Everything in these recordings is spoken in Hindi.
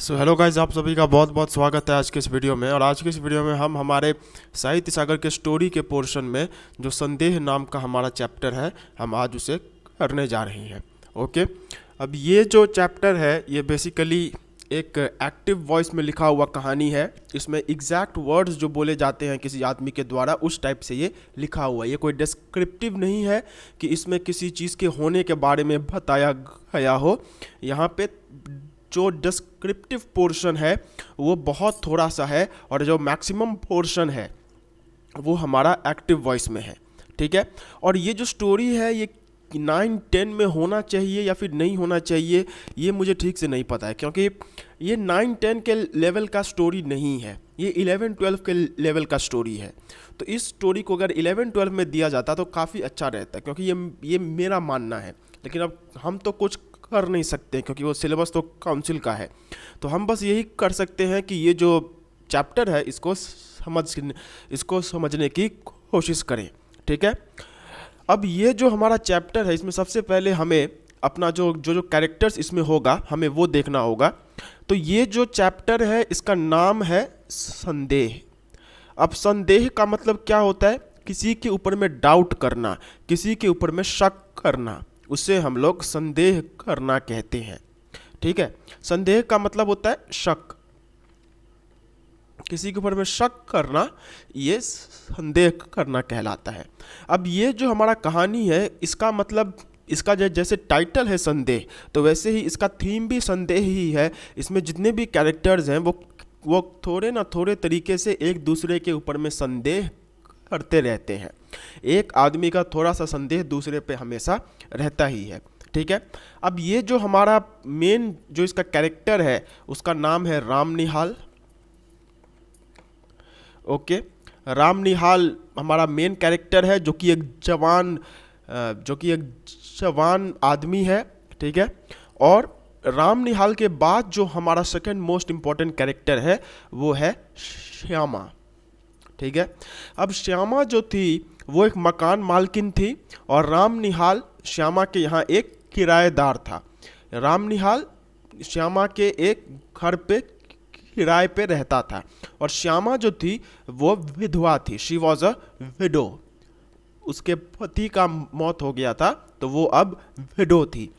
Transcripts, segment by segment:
सो हेलो गाइज आप सभी का बहुत बहुत स्वागत है आज के इस वीडियो में और आज के इस वीडियो में हम हमारे साहित्य सागर के स्टोरी के पोर्शन में जो संदेह नाम का हमारा चैप्टर है हम आज उसे करने जा रहे हैं ओके अब ये जो चैप्टर है ये बेसिकली एक एक्टिव वॉइस में लिखा हुआ कहानी है इसमें एग्जैक्ट वर्ड्स जो बोले जाते हैं किसी आदमी के द्वारा उस टाइप से ये लिखा हुआ है ये कोई डिस्क्रिप्टिव नहीं है कि इसमें किसी चीज़ के होने के बारे में बताया गया हो यहाँ पे जो डिस्क्रिप्टिव पोर्शन है वो बहुत थोड़ा सा है और जो मैक्सिमम पोर्शन है वो हमारा एक्टिव वॉइस में है ठीक है और ये जो स्टोरी है ये नाइन टेन में होना चाहिए या फिर नहीं होना चाहिए ये मुझे ठीक से नहीं पता है क्योंकि ये नाइन टेन के लेवल का स्टोरी नहीं है ये इलेवन ट्वेल्व के लेवल का स्टोरी है तो इस स्टोरी को अगर इलेवन ट्वेल्व में दिया जाता तो काफ़ी अच्छा रहता क्योंकि ये ये मेरा मानना है लेकिन अब हम तो कुछ कर नहीं सकते क्योंकि वो सिलेबस तो काउंसिल का है तो हम बस यही कर सकते हैं कि ये जो चैप्टर है इसको समझ इसको समझने की कोशिश करें ठीक है अब ये जो हमारा चैप्टर है इसमें सबसे पहले हमें अपना जो जो जो कैरेक्टर्स इसमें होगा हमें वो देखना होगा तो ये जो चैप्टर है इसका नाम है संदेह अब संदेह का मतलब क्या होता है किसी के ऊपर में डाउट करना किसी के ऊपर में शक करना उसे हम लोग संदेह करना कहते हैं ठीक है संदेह का मतलब होता है शक किसी के ऊपर में शक करना ये संदेह करना कहलाता है अब ये जो हमारा कहानी है इसका मतलब इसका जैसे टाइटल है संदेह तो वैसे ही इसका थीम भी संदेह ही है इसमें जितने भी कैरेक्टर्स हैं वो वो थोड़े ना थोड़े तरीके से एक दूसरे के ऊपर में संदेह करते रहते हैं एक आदमी का थोड़ा सा संदेह दूसरे पे हमेशा रहता ही है ठीक है अब ये जो हमारा मेन जो इसका कैरेक्टर है उसका नाम है राम निहाल ओके राम निहाल हमारा मेन कैरेक्टर है जो कि एक जवान जो कि एक जवान आदमी है ठीक है और राम निहाल के बाद जो हमारा सेकेंड मोस्ट इम्पॉर्टेंट कैरेक्टर है वो है श्यामा ठीक है अब श्यामा जो थी वो एक मकान मालकिन थी और राम निहाल श्यामा के यहाँ एक किराएदार था राम निहाल श्यामा के एक घर पे किराए पे रहता था और श्यामा जो थी वो विधवा थी शी वॉज अ विडो उसके पति का मौत हो गया था तो वो अब विडो थी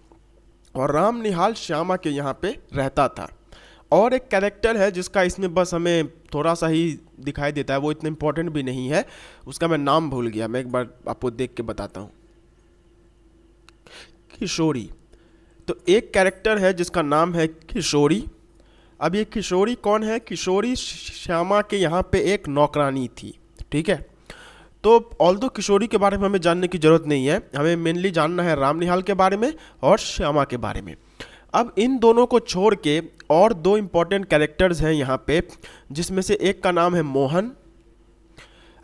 और राम निहाल श्यामा के यहाँ पे रहता था और एक कैरेक्टर है जिसका इसमें बस हमें थोड़ा सा ही दिखाई देता है वो इतना इम्पोर्टेंट भी नहीं है उसका मैं नाम भूल गया मैं एक बार आपको देख के बताता हूँ किशोरी तो एक कैरेक्टर है जिसका नाम है किशोरी अब ये किशोरी कौन है किशोरी श्यामा के यहाँ पे एक नौकरानी थी ठीक है तो ऑल दो किशोरी के बारे में हमें जानने की ज़रूरत नहीं है हमें मेनली जानना है रामनिहाल के बारे में और श्यामा के बारे में अब इन दोनों को छोड़ के और दो इम्पॉर्टेंट कैरेक्टर्स हैं यहाँ पे जिसमें से एक का नाम है मोहन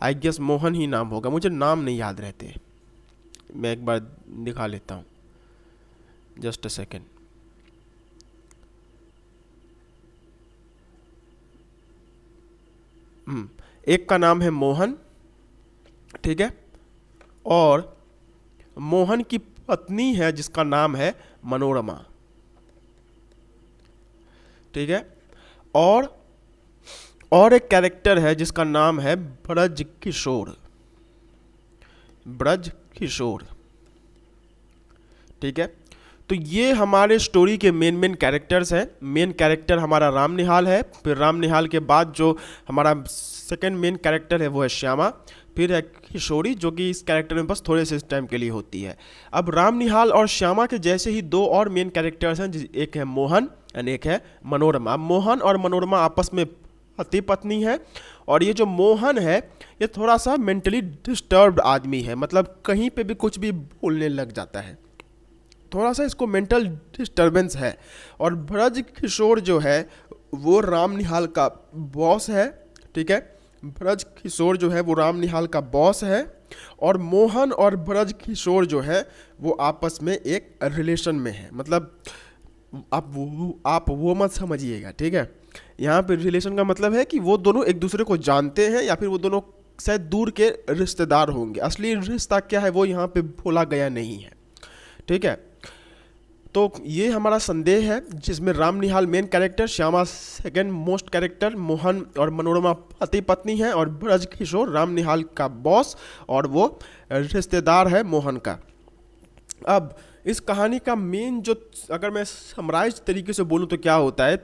आई गेस मोहन ही नाम होगा मुझे नाम नहीं याद रहते मैं एक बार दिखा लेता हूँ जस्ट अ सेकेंड एक का नाम है मोहन ठीक है और मोहन की पत्नी है जिसका नाम है मनोरमा ठीक है और और एक कैरेक्टर है जिसका नाम है ब्रज किशोर ब्रज किशोर ठीक है तो ये हमारे स्टोरी के मेन मेन कैरेक्टर्स हैं मेन कैरेक्टर हमारा राम निहाल है फिर राम निहाल के बाद जो हमारा सेकेंड मेन कैरेक्टर है वो है श्यामा फिर है किशोरी जो कि इस कैरेक्टर में बस थोड़े से टाइम के लिए होती है अब राम निहाल और श्यामा के जैसे ही दो और मेन कैरेक्टर्स हैं एक है मोहन एंड एक है मनोरमा अब मोहन और मनोरमा आपस में पति पत्नी है और ये जो मोहन है ये थोड़ा सा मेंटली डिस्टर्ब्ड आदमी है मतलब कहीं पे भी कुछ भी बोलने लग जाता है थोड़ा सा इसको मेंटल डिस्टर्बेंस है और ब्रज किशोर जो है वो राम निहाल का बॉस है ठीक है ब्रज किशोर जो है वो राम निहाल का बॉस है और मोहन और ब्रज किशोर जो है वो आपस में एक रिलेशन में है मतलब आप वो आप वो मत समझिएगा ठीक है यहाँ पे रिलेशन का मतलब है कि वो दोनों एक दूसरे को जानते हैं या फिर वो दोनों शायद दूर के रिश्तेदार होंगे असली रिश्ता क्या है वो यहाँ पे भोला गया नहीं है ठीक है तो ये हमारा संदेह है जिसमें Ram Nihal main character Shyama second most character Mohan और मनोरमा पति पत्नी हैं और ब्रज किशोर राम निहाल का बॉस और वो रिश्तेदार है मोहन का अब इस कहानी का मेन जो अगर मैं समराइज तरीके से बोलूँ तो क्या होता है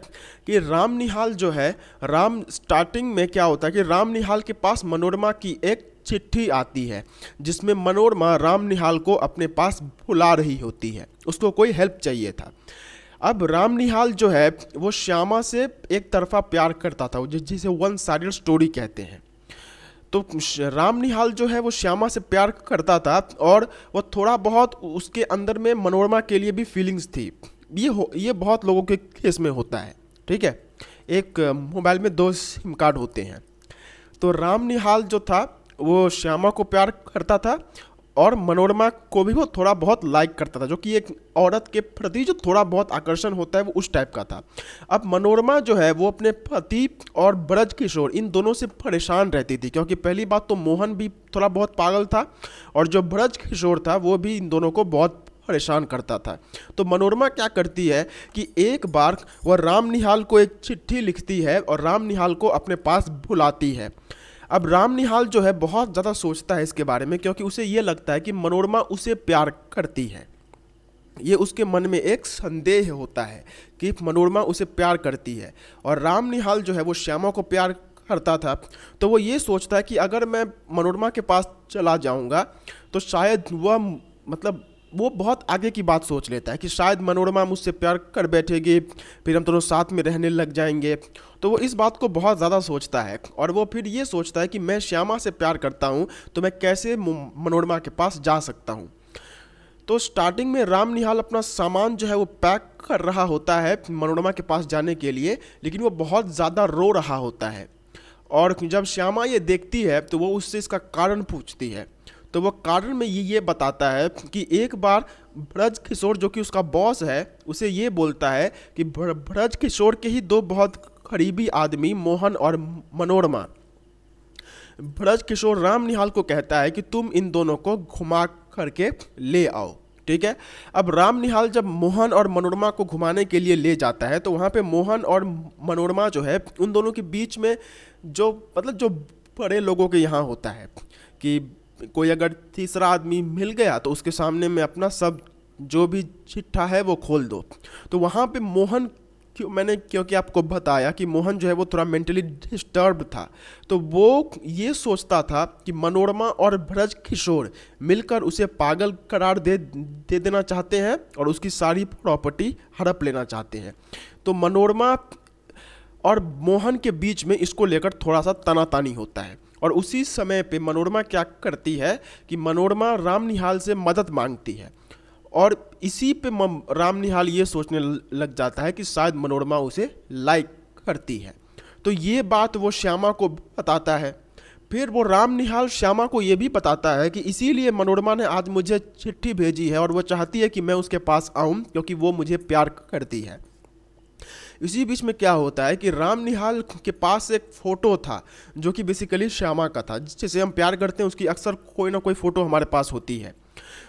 कि राम निहाल जो है राम स्टार्टिंग में क्या होता है कि राम निहाल के पास मनोरमा की एक चिट्ठी आती है जिसमें मनोरमा राम निहाल को अपने पास बुला रही होती है उसको कोई हेल्प चाहिए था अब राम निहाल जो है वो श्यामा से एक तरफा प्यार करता था जिसे वन साइड स्टोरी कहते हैं तो राम निहाल जो है वो श्यामा से प्यार करता था और वो थोड़ा बहुत उसके अंदर में मनोरमा के लिए भी फीलिंग्स थी ये हो ये बहुत लोगों के केस में होता है ठीक है एक मोबाइल में दो सिम कार्ड होते हैं तो राम निहाल जो था वो श्यामा को प्यार करता था और मनोरमा को भी वो थोड़ा बहुत लाइक करता था जो कि एक औरत के प्रति जो थोड़ा बहुत आकर्षण होता है वो उस टाइप का था अब मनोरमा जो है वो अपने पति और ब्रज किशोर इन दोनों से परेशान रहती थी क्योंकि पहली बात तो मोहन भी थोड़ा बहुत पागल था और जो ब्रज किशोर था वो भी इन दोनों को बहुत परेशान करता था तो मनोरमा क्या करती है कि एक बार वह राम निहाल को एक चिट्ठी लिखती है और राम निहाल को अपने पास बुलाती है अब राम निहाल जो है बहुत ज़्यादा सोचता है इसके बारे में क्योंकि उसे ये लगता है कि मनोरमा उसे प्यार करती है ये उसके मन में एक संदेह होता है कि मनोरमा उसे प्यार करती है और राम निहाल जो है वो श्यामा को प्यार करता था तो वो ये सोचता है कि अगर मैं मनोरमा के पास चला जाऊंगा तो शायद वह मतलब वो बहुत आगे की बात सोच लेता है कि शायद मनोरमा मुझसे प्यार कर बैठेगी फिर हम दोनों साथ में रहने लग जाएंगे तो वो इस बात को बहुत ज़्यादा सोचता है और वो फिर ये सोचता है कि मैं श्यामा से प्यार करता हूँ तो मैं कैसे मनोरमा के पास जा सकता हूँ तो स्टार्टिंग में राम निहाल अपना सामान जो है वो पैक कर रहा होता है मनोरमा के पास जाने के लिए लेकिन वो बहुत ज़्यादा रो रहा होता है और जब श्यामा ये देखती है तो वो उससे इसका कारण पूछती है तो वह कारण में ये ये बताता है कि एक बार ब्रज किशोर जो कि उसका बॉस है उसे ये बोलता है कि ब्रज किशोर के ही दो बहुत करीबी आदमी मोहन और मनोरमा ब्रज किशोर राम निहाल को कहता है कि तुम इन दोनों को घुमा करके ले आओ ठीक है अब राम निहाल जब मोहन और मनोरमा को घुमाने के लिए ले जाता है तो वहाँ पे मोहन और मनोरमा जो है उन दोनों के बीच में जो मतलब जो बड़े लोगों के यहाँ होता है कि कोई अगर तीसरा आदमी मिल गया तो उसके सामने में अपना सब जो भी चिट्ठा है वो खोल दो तो वहाँ पे मोहन क्यों मैंने क्योंकि आपको बताया कि मोहन जो है वो थोड़ा मेंटली डिस्टर्ब था तो वो ये सोचता था कि मनोरमा और ब्रज किशोर मिलकर उसे पागल करार दे दे देना चाहते हैं और उसकी सारी प्रॉपर्टी हड़प लेना चाहते हैं तो मनोरमा और मोहन के बीच में इसको लेकर थोड़ा सा तनातानी होता है और उसी समय पे मनोरमा क्या करती है कि मनोरमा राम निहाल से मदद मांगती है और इसी पे राम निहाल ये सोचने लग जाता है कि शायद मनोरमा उसे लाइक करती है तो ये बात वो श्यामा को बताता है फिर वो राम निहाल श्यामा को ये भी बताता है कि इसीलिए मनोरमा ने आज मुझे चिट्ठी भेजी है और वो चाहती है कि मैं उसके पास आऊँ क्योंकि वो मुझे प्यार करती है इसी बीच में क्या होता है कि राम निहाल के पास एक फ़ोटो था जो कि बेसिकली श्यामा का था जिसे हम प्यार करते हैं उसकी अक्सर कोई ना कोई फ़ोटो हमारे पास होती है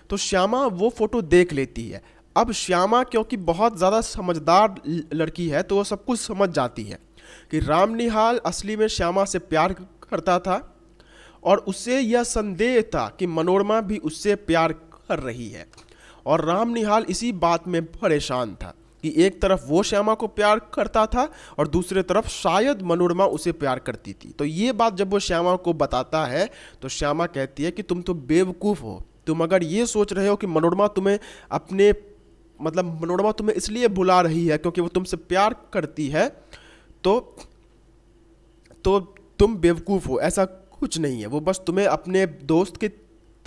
तो श्यामा वो फ़ोटो देख लेती है अब श्यामा क्योंकि बहुत ज़्यादा समझदार लड़की है तो वो सब कुछ समझ जाती है कि राम निहाल असली में श्यामा से प्यार करता था और उसे यह संदेह था कि मनोरमा भी उससे प्यार कर रही है और राम निहाल इसी बात में परेशान था कि एक तरफ वो श्यामा को प्यार करता था और दूसरे तरफ शायद मनोरमा उसे प्यार करती थी तो ये बात जब वो श्यामा को बताता है तो श्यामा कहती है कि तुम तो बेवकूफ़ हो तुम अगर ये सोच रहे हो कि मनोरमा तुम्हें अपने मतलब मनोरमा तुम्हें इसलिए बुला रही है क्योंकि वो तुमसे प्यार करती है तो तो तुम बेवकूफ़ हो ऐसा कुछ नहीं है वो बस तुम्हें अपने दोस्त के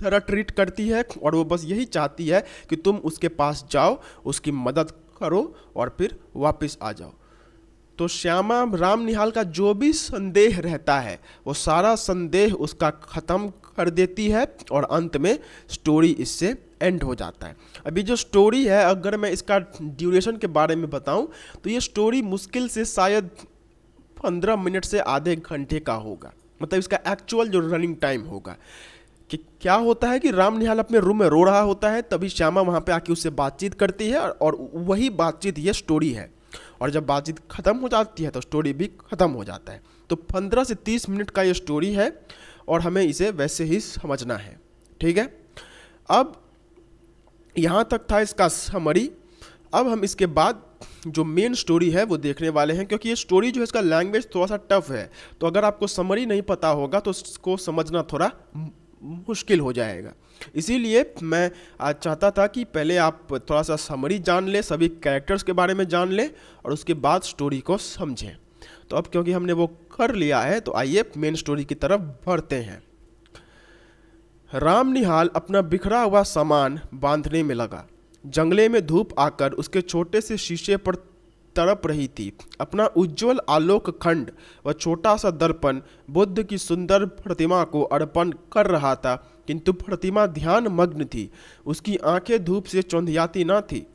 तरह ट्रीट करती है और वो बस यही चाहती है कि तुम उसके पास जाओ उसकी मदद करो और फिर वापस आ जाओ तो श्यामा राम निहाल का जो भी संदेह रहता है वो सारा संदेह उसका ख़त्म कर देती है और अंत में स्टोरी इससे एंड हो जाता है अभी जो स्टोरी है अगर मैं इसका ड्यूरेशन के बारे में बताऊं तो ये स्टोरी मुश्किल से शायद पंद्रह मिनट से आधे घंटे का होगा मतलब इसका एक्चुअल जो रनिंग टाइम होगा कि क्या होता है कि राम निहाल अपने रूम में रो रहा होता है तभी श्यामा वहाँ पे आके उससे बातचीत करती है और वही बातचीत ये स्टोरी है और जब बातचीत ख़त्म हो जाती है तो स्टोरी भी ख़त्म हो जाता है तो पंद्रह से तीस मिनट का ये स्टोरी है और हमें इसे वैसे ही समझना है ठीक है अब यहाँ तक था इसका समरी अब हम इसके बाद जो मेन स्टोरी है वो देखने वाले हैं क्योंकि ये स्टोरी जो है इसका लैंग्वेज थोड़ा सा टफ है तो अगर आपको समरी नहीं पता होगा तो इसको समझना थोड़ा मुश्किल हो जाएगा इसीलिए मैं आज चाहता था कि पहले आप थोड़ा सा समरी जान लें सभी कैरेक्टर्स के बारे में जान लें और उसके बाद स्टोरी को समझें तो अब क्योंकि हमने वो कर लिया है तो आइए मेन स्टोरी की तरफ बढ़ते हैं राम निहाल अपना बिखरा हुआ सामान बांधने में लगा जंगले में धूप आकर उसके छोटे से शीशे पर तड़प रही थी अपना उज्जवल आलोक खंड व छोटा सा दर्पण बुद्ध की सुंदर प्रतिमा को अर्पण कर रहा था किंतु प्रतिमा ध्यान मग्न थी उसकी आंखें धूप से चौंधियाती न थी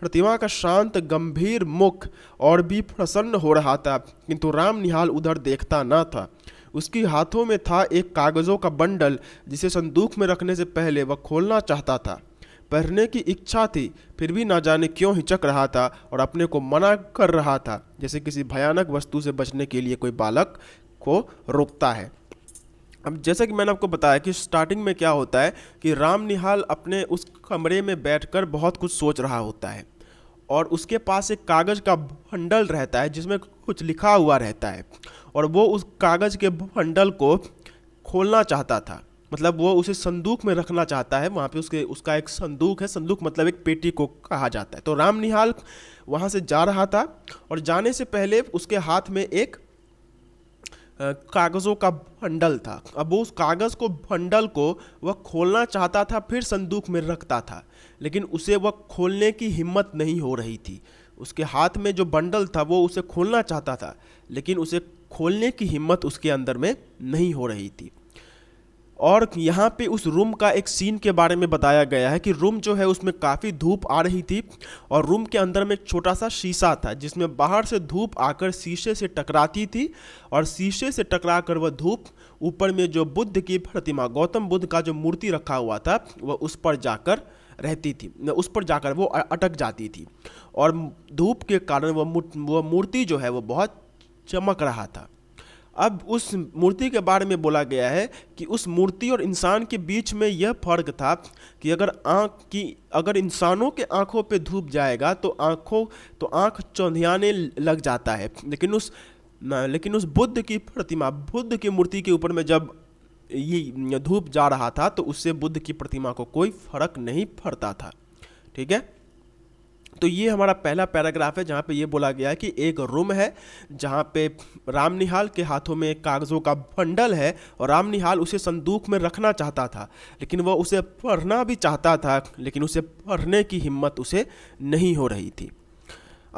प्रतिमा का शांत गंभीर मुख और भी प्रसन्न हो रहा था किंतु राम निहाल उधर देखता न था उसकी हाथों में था एक कागज़ों का बंडल जिसे संदूक में रखने से पहले वह खोलना चाहता था पढ़ने की इच्छा थी फिर भी ना जाने क्यों हिचक रहा था और अपने को मना कर रहा था जैसे किसी भयानक वस्तु से बचने के लिए कोई बालक को रोकता है अब जैसा कि मैंने आपको बताया कि स्टार्टिंग में क्या होता है कि राम निहाल अपने उस कमरे में बैठकर बहुत कुछ सोच रहा होता है और उसके पास एक कागज़ का बंडल रहता है जिसमें कुछ लिखा हुआ रहता है और वो उस कागज़ के बंडल को खोलना चाहता था मतलब वो उसे संदूक में रखना चाहता है वहाँ पे उसके उसका एक संदूक है संदूक मतलब एक पेटी को कहा जाता है तो राम निहाल वहाँ से जा रहा था और जाने से पहले उसके हाथ में एक कागज़ों का बंडल था अब वो उस कागज़ को बंडल को वह खोलना चाहता था फिर संदूक में रखता था लेकिन उसे वह खोलने की हिम्मत नहीं हो रही थी उसके हाथ में जो बंडल था वो उसे खोलना चाहता था लेकिन उसे खोलने की हिम्मत उसके अंदर में नहीं हो रही थी और यहाँ पे उस रूम का एक सीन के बारे में बताया गया है कि रूम जो है उसमें काफ़ी धूप आ रही थी और रूम के अंदर में एक छोटा सा शीशा था जिसमें बाहर से धूप आकर शीशे से टकराती थी और शीशे से टकरा कर वह धूप ऊपर में जो बुद्ध की प्रतिमा गौतम बुद्ध का जो मूर्ति रखा हुआ था वह उस पर जाकर रहती थी उस पर जाकर वो अटक जाती थी और धूप के कारण वह मूर्ति जो है वह बहुत चमक रहा था अब उस मूर्ति के बारे में बोला गया है कि उस मूर्ति और इंसान के बीच में यह फर्क था कि अगर आँख की अगर इंसानों के आँखों पर धूप जाएगा तो आँखों तो आँख चौंधियाने लग जाता है लेकिन उस लेकिन उस बुद्ध की प्रतिमा बुद्ध की मूर्ति के ऊपर में जब ये धूप जा रहा था तो उससे बुद्ध की प्रतिमा को कोई फर्क नहीं पड़ता था ठीक है तो ये हमारा पहला पैराग्राफ है जहाँ पे ये बोला गया है कि एक रूम है जहाँ पे राम निहाल के हाथों में कागज़ों का बंडल है और राम निहाल उसे संदूक में रखना चाहता था लेकिन वह उसे पढ़ना भी चाहता था लेकिन उसे पढ़ने की हिम्मत उसे नहीं हो रही थी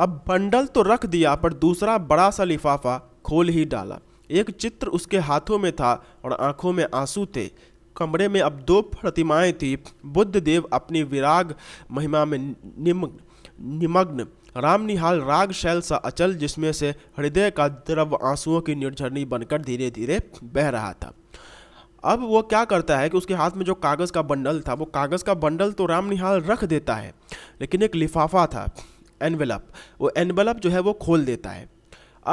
अब बंडल तो रख दिया पर दूसरा बड़ा सा लिफाफा खोल ही डाला एक चित्र उसके हाथों में था और आँखों में आंसू थे कमरे में अब दो प्रतिमाएं थी बुद्ध देव अपनी विराग महिमा में निम्न निमग्न राम निहाल राग शैल सा अचल जिसमें से हृदय का द्रव आंसुओं की निर्झरनी बनकर धीरे धीरे बह रहा था अब वो क्या करता है कि उसके हाथ में जो कागज़ का बंडल था वो कागज़ का बंडल तो राम निहाल रख देता है लेकिन एक लिफाफा था एनवेलप वो एनवेलप जो है वो खोल देता है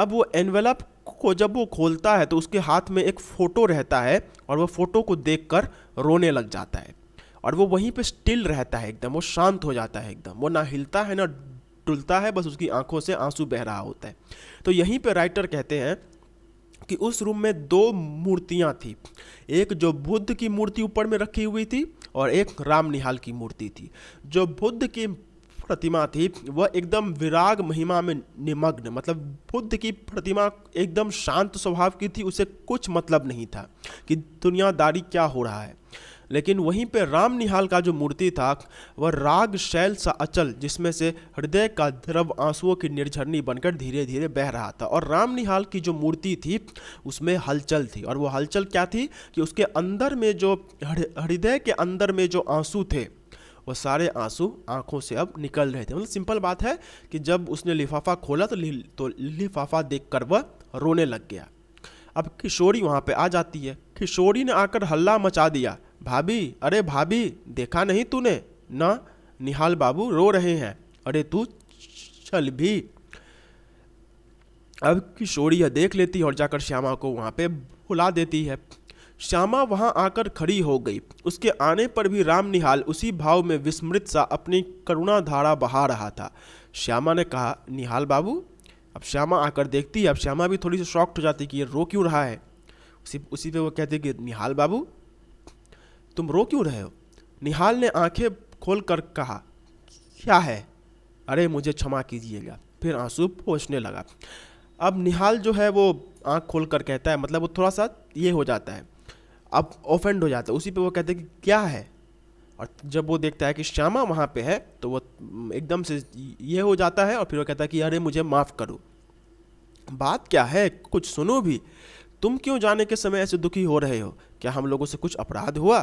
अब वो एनवेलप को जब वो खोलता है तो उसके हाथ में एक फ़ोटो रहता है और वह फ़ोटो को देखकर रोने लग जाता है और वो वहीं पे स्टिल रहता है एकदम वो शांत हो जाता है एकदम वो ना हिलता है ना डुलता है बस उसकी आंखों से आंसू बह रहा होता है तो यहीं पे राइटर कहते हैं कि उस रूम में दो मूर्तियां थी एक जो बुद्ध की मूर्ति ऊपर में रखी हुई थी और एक राम निहाल की मूर्ति थी जो बुद्ध की प्रतिमा थी वह एकदम विराग महिमा में निमग्न मतलब बुद्ध की प्रतिमा एकदम शांत स्वभाव की थी उसे कुछ मतलब नहीं था कि दुनियादारी क्या हो रहा है लेकिन वहीं पर राम निहाल का जो मूर्ति था वह राग शैल सा अचल जिसमें से हृदय का द्रव आंसुओं की निर्झरनी बनकर धीरे धीरे बह रहा था और राम निहाल की जो मूर्ति थी उसमें हलचल थी और वो हलचल क्या थी कि उसके अंदर में जो हृदय के अंदर में जो आंसू थे वह सारे आंसू आंखों से अब निकल रहे थे मतलब सिंपल बात है कि जब उसने लिफाफा खोला तो लि, तो लिफाफा देख कर वह रोने लग गया अब किशोरी वहाँ पे आ जाती है किशोरी ने आकर हल्ला मचा दिया भाभी अरे भाभी देखा नहीं तूने ना निहाल बाबू रो रहे हैं अरे तू चल भी अब किशोरी यह देख लेती और जाकर श्यामा को वहाँ पे बुला देती है श्यामा वहाँ आकर खड़ी हो गई उसके आने पर भी राम निहाल उसी भाव में विस्मृत सा अपनी करुणा धारा बहा रहा था श्यामा ने कहा निहाल बाबू अब श्यामा आकर देखती है अब श्यामा भी थोड़ी सी शॉक्ट हो जाती कि ये रो क्यों रहा है उसी उसी पे वो कहते कि निहाल बाबू तुम रो क्यों रहे हो निहाल ने आंखें खोल कर कहा क्या है अरे मुझे क्षमा कीजिएगा फिर आंसू पोछने लगा अब निहाल जो है वो आंख खोल कर कहता है मतलब वो थोड़ा सा ये हो जाता है अब ऑफेंड हो जाता है उसी पे वो कहते हैं कि क्या है और जब वो देखता है कि श्यामा वहाँ पे है तो वो एकदम से ये हो जाता है और फिर वो कहता है कि अरे मुझे माफ़ करो बात क्या है कुछ सुनो भी तुम क्यों जाने के समय ऐसे दुखी हो रहे हो क्या हम लोगों से कुछ अपराध हुआ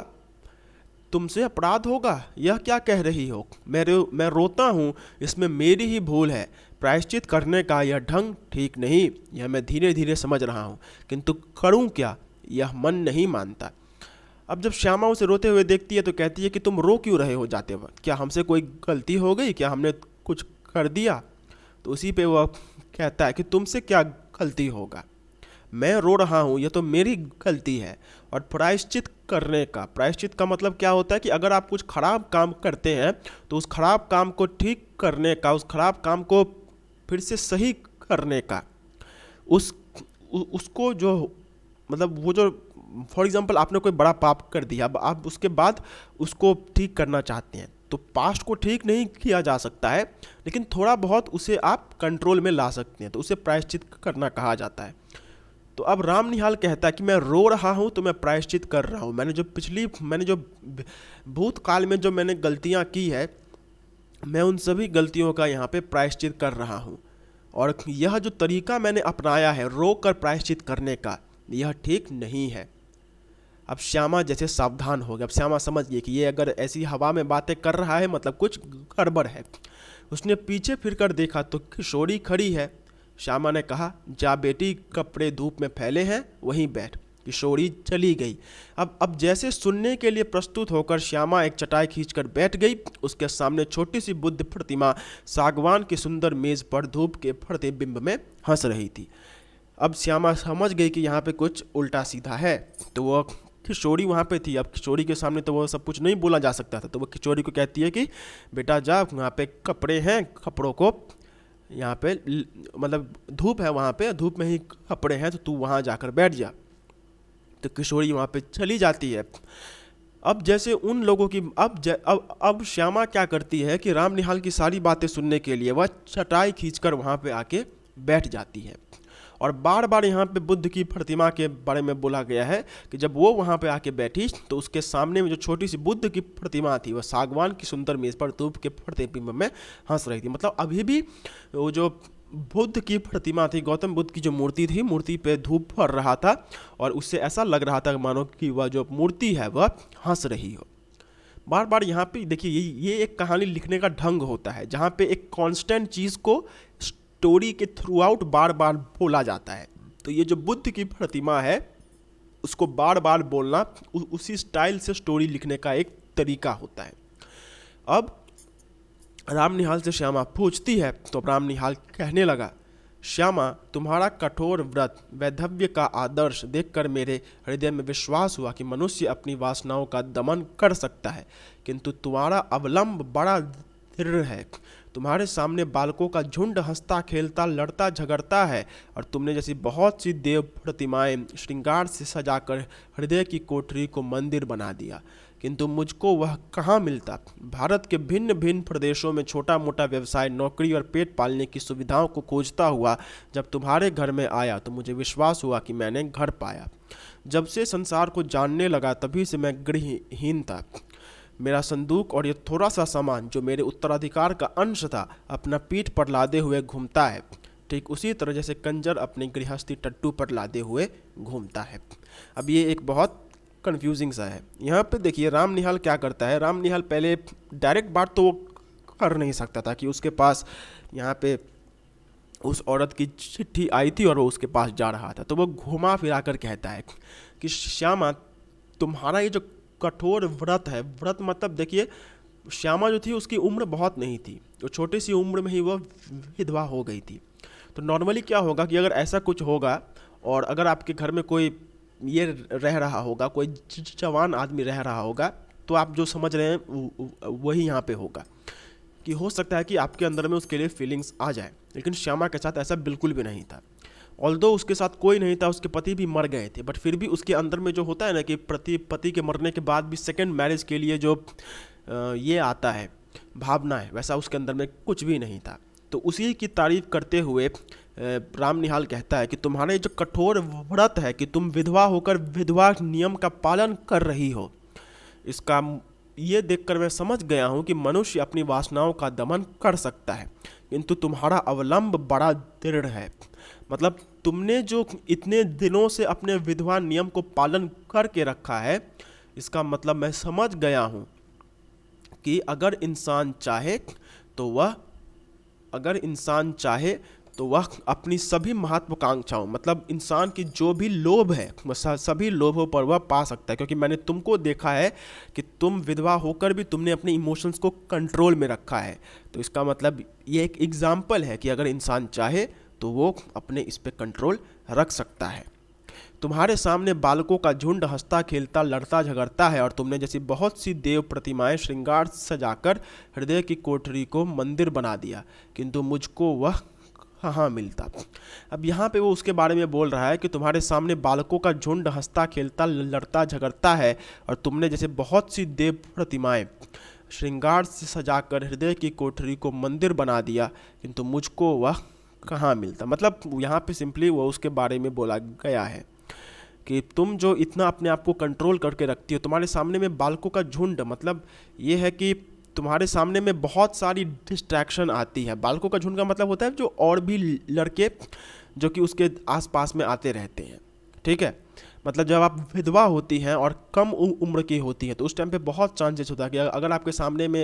तुमसे अपराध होगा यह क्या कह रही हो मैं रो, मैं रोता हूँ इसमें मेरी ही भूल है प्रायश्चित करने का यह ढंग ठीक नहीं यह मैं धीरे धीरे समझ रहा हूँ किंतु करूँ क्या यह मन नहीं मानता अब जब श्यामा उसे रोते हुए देखती है तो कहती है कि तुम रो क्यों रहे हो जाते वक्त क्या हमसे कोई गलती हो गई क्या हमने कुछ कर दिया तो उसी पे वह कहता है कि तुमसे क्या गलती होगा मैं रो रहा हूँ यह तो मेरी गलती है और प्रायश्चित करने का प्रायश्चित का मतलब क्या होता है कि अगर आप कुछ खराब काम करते हैं तो उस खराब काम को ठीक करने का उस खराब काम को फिर से सही करने का उस उ, उसको जो मतलब वो जो फॉर एग्ज़ाम्पल आपने कोई बड़ा पाप कर दिया अब आप उसके बाद उसको ठीक करना चाहते हैं तो पास्ट को ठीक नहीं किया जा सकता है लेकिन थोड़ा बहुत उसे आप कंट्रोल में ला सकते हैं तो उसे प्रायश्चित करना कहा जाता है तो अब राम निहाल कहता है कि मैं रो रहा हूँ तो मैं प्रायश्चित कर रहा हूँ मैंने जो पिछली मैंने जो भूतकाल में जो मैंने गलतियाँ की है मैं उन सभी गलतियों का यहाँ पे प्रायश्चित कर रहा हूँ और यह जो तरीका मैंने अपनाया है रो कर प्रायश्चित करने का यह ठीक नहीं है अब श्यामा जैसे सावधान हो गया अब श्यामा समझ गए कि ये अगर ऐसी हवा में बातें कर रहा है मतलब कुछ गड़बड़ है उसने पीछे फिर कर देखा तो किशोरी खड़ी है श्यामा ने कहा जा बेटी कपड़े धूप में फैले हैं वहीं बैठ किशोरी चली गई अब अब जैसे सुनने के लिए प्रस्तुत होकर श्यामा एक चटाई खींचकर बैठ गई उसके सामने छोटी सी बुद्ध प्रतिमा सागवान की सुंदर मेज पर धूप के फड़ते बिंब में हंस रही थी अब श्यामा समझ गई कि यहाँ पे कुछ उल्टा सीधा है तो वह किशोरी वहाँ पे थी अब किशोरी के सामने तो वह सब कुछ नहीं बोला जा सकता था तो वह किशोरी को कहती है कि बेटा जा वहाँ पे कपड़े हैं कपड़ों को यहाँ पे मतलब धूप है वहाँ पे धूप में ही कपड़े हैं तो तू वहाँ जाकर बैठ जा तो किशोरी वहाँ पे चली जाती है अब जैसे उन लोगों की अब ज, अब अब श्यामा क्या करती है कि राम निहाल की सारी बातें सुनने के लिए वह चटाई खींचकर वहाँ पर आके बैठ जाती है और बार बार यहाँ पे बुद्ध की प्रतिमा के बारे में बोला गया है कि जब वो वहाँ पे आके बैठी तो उसके सामने में जो छोटी सी बुद्ध की प्रतिमा थी वह सागवान की सुंदर मेज़ पर धूप के प्रतिबिंब में हंस रही थी मतलब अभी भी वो जो बुद्ध की प्रतिमा थी गौतम बुद्ध की जो मूर्ति थी मूर्ति पे धूप पड़ रहा था और उससे ऐसा लग रहा था मानो कि वह जो मूर्ति है वह हंस रही हो बार बार यहाँ पे देखिए ये ये एक कहानी लिखने का ढंग होता है जहाँ पे एक कांस्टेंट चीज़ को स्टोरी के थ्रू आउट बार बार बोला जाता है तो ये जो बुद्ध की प्रतिमा है उसको बार बार बोलना उ, उसी स्टाइल से स्टोरी लिखने का एक तरीका होता है अब राम निहाल से श्यामा पूछती है तो राम निहाल कहने लगा श्यामा तुम्हारा कठोर व्रत वैधव्य का आदर्श देखकर मेरे हृदय में विश्वास हुआ कि मनुष्य अपनी वासनाओं का दमन कर सकता है किंतु तुम्हारा अवलंब बड़ा दृढ़ है तुम्हारे सामने बालकों का झुंड हंसता खेलता लड़ता झगड़ता है और तुमने जैसी बहुत सी देव प्रतिमाएं श्रृंगार से सजाकर हृदय की कोठरी को मंदिर बना दिया किंतु मुझको वह कहाँ मिलता भारत के भिन्न भिन्न प्रदेशों में छोटा मोटा व्यवसाय नौकरी और पेट पालने की सुविधाओं को खोजता हुआ जब तुम्हारे घर में आया तो मुझे विश्वास हुआ कि मैंने घर पाया जब से संसार को जानने लगा तभी से मैं गृहहीन था मेरा संदूक और ये थोड़ा सा सामान जो मेरे उत्तराधिकार का अंश था अपना पीठ पर लादे हुए घूमता है ठीक उसी तरह जैसे कंजर अपने गृहस्थी टट्टू पर लादे हुए घूमता है अब ये एक बहुत कन्फ्यूजिंग सा है यहाँ पे देखिए राम निहाल क्या करता है राम निहाल पहले डायरेक्ट बात तो वो कर नहीं सकता था कि उसके पास यहाँ पे उस औरत की चिट्ठी आई थी और वो उसके पास जा रहा था तो वो घुमा फिरा कर कहता है कि श्यामा तुम्हारा ये जो कठोर व्रत है व्रत मतलब देखिए श्यामा जो थी उसकी उम्र बहुत नहीं थी वो तो छोटी सी उम्र में ही वह विधवा हो गई थी तो नॉर्मली क्या होगा कि अगर ऐसा कुछ होगा और अगर आपके घर में कोई ये रह रहा होगा कोई जवान आदमी रह रहा होगा तो आप जो समझ रहे हैं वही यहाँ पे होगा कि हो सकता है कि आपके अंदर में उसके लिए फीलिंग्स आ जाए लेकिन श्यामा के साथ ऐसा बिल्कुल भी नहीं था ऑल्दो उसके साथ कोई नहीं था उसके पति भी मर गए थे बट फिर भी उसके अंदर में जो होता है ना कि प्रति पति के मरने के बाद भी सेकेंड मैरिज के लिए जो ये आता है भावना है वैसा उसके अंदर में कुछ भी नहीं था तो उसी की तारीफ करते हुए राम निहाल कहता है कि तुम्हारे जो कठोर व्रत है कि तुम विधवा होकर विधवा नियम का पालन कर रही हो इसका ये देखकर मैं समझ गया हूँ कि मनुष्य अपनी वासनाओं का दमन कर सकता है किंतु तुम्हारा अवलंब बड़ा दृढ़ है मतलब तुमने जो इतने दिनों से अपने विधवा नियम को पालन करके रखा है इसका मतलब मैं समझ गया हूँ कि अगर इंसान चाहे तो वह अगर इंसान चाहे तो वह अपनी सभी महत्वाकांक्षाओं मतलब इंसान की जो भी लोभ है सभी लोभों पर वह पा सकता है क्योंकि मैंने तुमको देखा है कि तुम विधवा होकर भी तुमने अपने इमोशंस को कंट्रोल में रखा है तो इसका मतलब ये एक एग्ज़ाम्पल है कि अगर इंसान चाहे तो वो अपने इस पर कंट्रोल रख सकता है तुम्हारे सामने बालकों का झुंड हंसता खेलता लड़ता झगड़ता है और तुमने जैसी बहुत सी देव प्रतिमाएं श्रृंगार सजाकर हृदय की कोठरी को मंदिर बना दिया किंतु मुझको वह कहाँ मिलता अब यहाँ पे वो उसके बारे में बोल रहा है कि तुम्हारे सामने बालकों का झुंड हंसता खेलता लड़ता झगड़ता है और तुमने जैसे बहुत सी देव प्रतिमाएं श्रृंगार से सजाकर हृदय की कोठरी को मंदिर बना दिया किंतु मुझको वह कहाँ मिलता मतलब यहाँ पे सिंपली वो उसके बारे में बोला गया है कि तुम जो इतना अपने आप को कंट्रोल करके रखती हो तुम्हारे सामने में बालकों का झुंड मतलब ये है कि तुम्हारे सामने में बहुत सारी डिस्ट्रैक्शन आती है बालकों का झुंड का मतलब होता है जो और भी लड़के जो कि उसके आसपास में आते रहते हैं ठीक है मतलब जब आप विधवा होती हैं और कम उम्र की होती हैं तो उस टाइम पे बहुत चांसेस होता है कि अगर आपके सामने में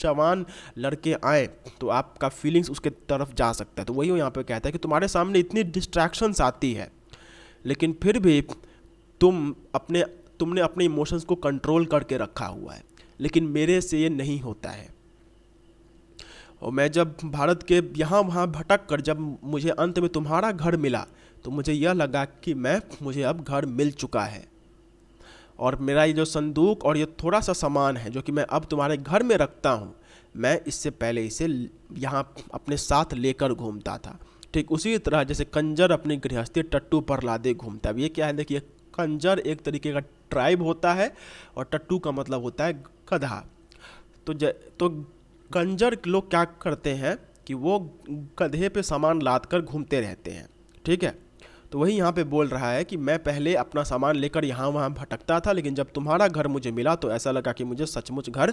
जवान लड़के आए तो आपका फीलिंग्स उसके तरफ जा सकता है तो वही यहाँ पे कहता है कि तुम्हारे सामने इतनी डिस्ट्रैक्शंस आती है लेकिन फिर भी तुम अपने तुमने अपने इमोशंस को कंट्रोल करके रखा हुआ है लेकिन मेरे से ये नहीं होता है और मैं जब भारत के यहाँ वहाँ भटक कर जब मुझे अंत में तुम्हारा घर मिला तो मुझे यह लगा कि मैं मुझे अब घर मिल चुका है और मेरा ये जो संदूक और ये थोड़ा सा सामान है जो कि मैं अब तुम्हारे घर में रखता हूँ मैं इससे पहले इसे यहाँ अपने साथ लेकर घूमता था ठीक उसी तरह जैसे कंजर अपनी गृहस्थी टट्टू पर लादे घूमता अब ये क्या है देखिए कंजर एक तरीके का ट्राइब होता है और टट्टू का मतलब होता है गधा तो ज तो कंजर लोग क्या करते हैं कि वो गधे पे सामान लाद कर घूमते रहते हैं ठीक है तो वही यहाँ पे बोल रहा है कि मैं पहले अपना सामान लेकर यहाँ वहाँ भटकता था लेकिन जब तुम्हारा घर मुझे मिला तो ऐसा लगा कि मुझे सचमुच घर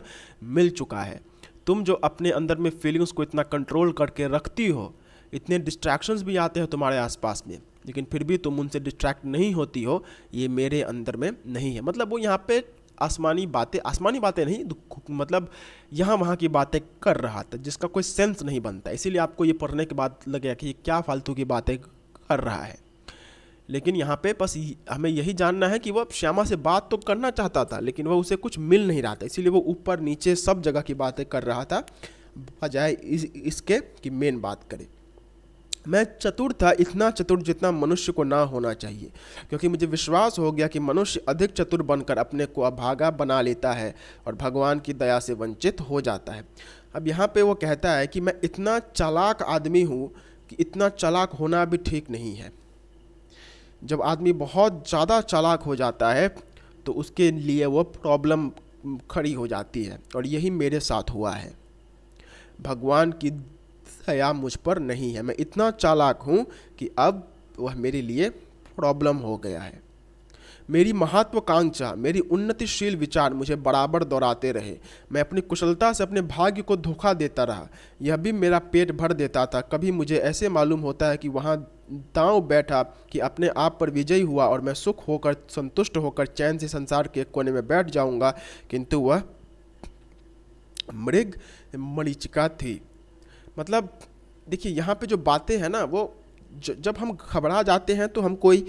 मिल चुका है तुम जो अपने अंदर में फीलिंग्स को इतना कंट्रोल करके रखती हो इतने डिस्ट्रैक्शंस भी आते हैं तुम्हारे आसपास में लेकिन फिर भी तुम उनसे डिस्ट्रैक्ट नहीं होती हो ये मेरे अंदर में नहीं है मतलब वो यहाँ पे आसमानी बातें आसमानी बातें नहीं मतलब यहाँ वहाँ की बातें कर रहा था जिसका कोई सेंस नहीं बनता इसीलिए आपको ये पढ़ने के बाद लगे कि ये क्या फालतू की बातें कर रहा है लेकिन यहाँ पे बस हमें यही जानना है कि वह श्यामा से बात तो करना चाहता था लेकिन वह उसे कुछ मिल नहीं रहा था इसीलिए वो ऊपर नीचे सब जगह की बातें कर रहा था बजाय इस, इसके कि मेन बात करें मैं चतुर था इतना चतुर जितना मनुष्य को ना होना चाहिए क्योंकि मुझे विश्वास हो गया कि मनुष्य अधिक चतुर बनकर अपने को अभागा बना लेता है और भगवान की दया से वंचित हो जाता है अब यहाँ पे वो कहता है कि मैं इतना चालाक आदमी हूँ कि इतना चालाक होना भी ठीक नहीं है जब आदमी बहुत ज़्यादा चालाक हो जाता है तो उसके लिए वह प्रॉब्लम खड़ी हो जाती है और यही मेरे साथ हुआ है भगवान की दया मुझ पर नहीं है मैं इतना चालाक हूँ कि अब वह मेरे लिए प्रॉब्लम हो गया है मेरी महत्वाकांक्षा मेरी उन्नतिशील विचार मुझे बराबर दोहराते रहे मैं अपनी कुशलता से अपने भाग्य को धोखा देता रहा यह भी मेरा पेट भर देता था कभी मुझे ऐसे मालूम होता है कि वहाँ दाँव बैठा कि अपने आप पर विजयी हुआ और मैं सुख होकर संतुष्ट होकर चैन से संसार के कोने में बैठ जाऊँगा किंतु वह मृग मरीचिका थी मतलब देखिए यहाँ पे जो बातें हैं ना वो जब हम घबरा जाते हैं तो हम कोई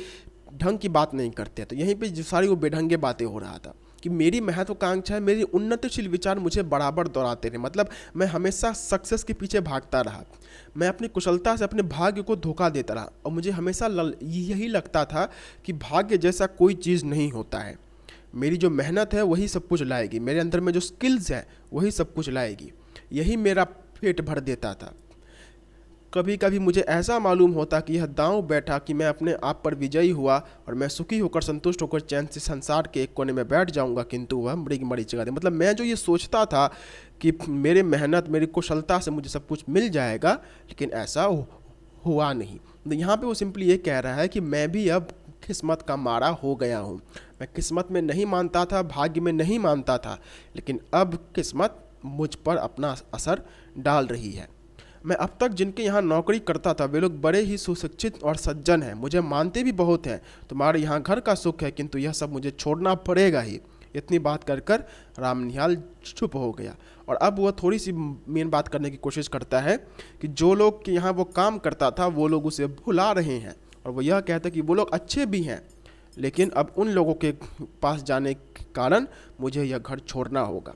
ढंग की बात नहीं करते तो यहीं पर जो सारी वो बेढंगे बातें हो रहा था कि मेरी महत्वाकांक्षा है मेरी उन्नतिशील विचार मुझे बराबर दोहराते रहे मतलब मैं हमेशा सक्सेस के पीछे भागता रहा मैं अपनी कुशलता से अपने भाग्य को धोखा देता रहा और मुझे हमेशा यही लगता था कि भाग्य जैसा कोई चीज़ नहीं होता है मेरी जो मेहनत है वही सब कुछ लाएगी मेरे अंदर में जो स्किल्स है वही सब कुछ लाएगी यही मेरा पेट भर देता था कभी कभी मुझे ऐसा मालूम होता कि यह दांव बैठा कि मैं अपने आप पर विजयी हुआ और मैं सुखी होकर संतुष्ट होकर चैन से संसार के एक कोने में बैठ जाऊंगा किंतु वह मृग मरीचिका थी मतलब मैं जो ये सोचता था कि मेरे मेहनत मेरी कुशलता से मुझे सब कुछ मिल जाएगा लेकिन ऐसा हुआ नहीं तो यहाँ पर वो सिंपली ये कह रहा है कि मैं भी अब किस्मत का मारा हो गया हूँ मैं किस्मत में नहीं मानता था भाग्य में नहीं मानता था लेकिन अब किस्मत मुझ पर अपना असर डाल रही है मैं अब तक जिनके यहाँ नौकरी करता था वे लोग बड़े ही सुशिक्षित और सज्जन हैं मुझे मानते भी बहुत हैं तुम्हारे यहाँ घर का सुख है किंतु यह सब मुझे छोड़ना पड़ेगा ही इतनी बात कर कर राम निहाल चुप हो गया और अब वह थोड़ी सी मेन बात करने की कोशिश करता है कि जो लोग के यहाँ वो काम करता था वो लोग उसे भुला रहे हैं और वो यह कहता है कि वो लोग अच्छे भी हैं लेकिन अब उन लोगों के पास जाने के कारण मुझे यह घर छोड़ना होगा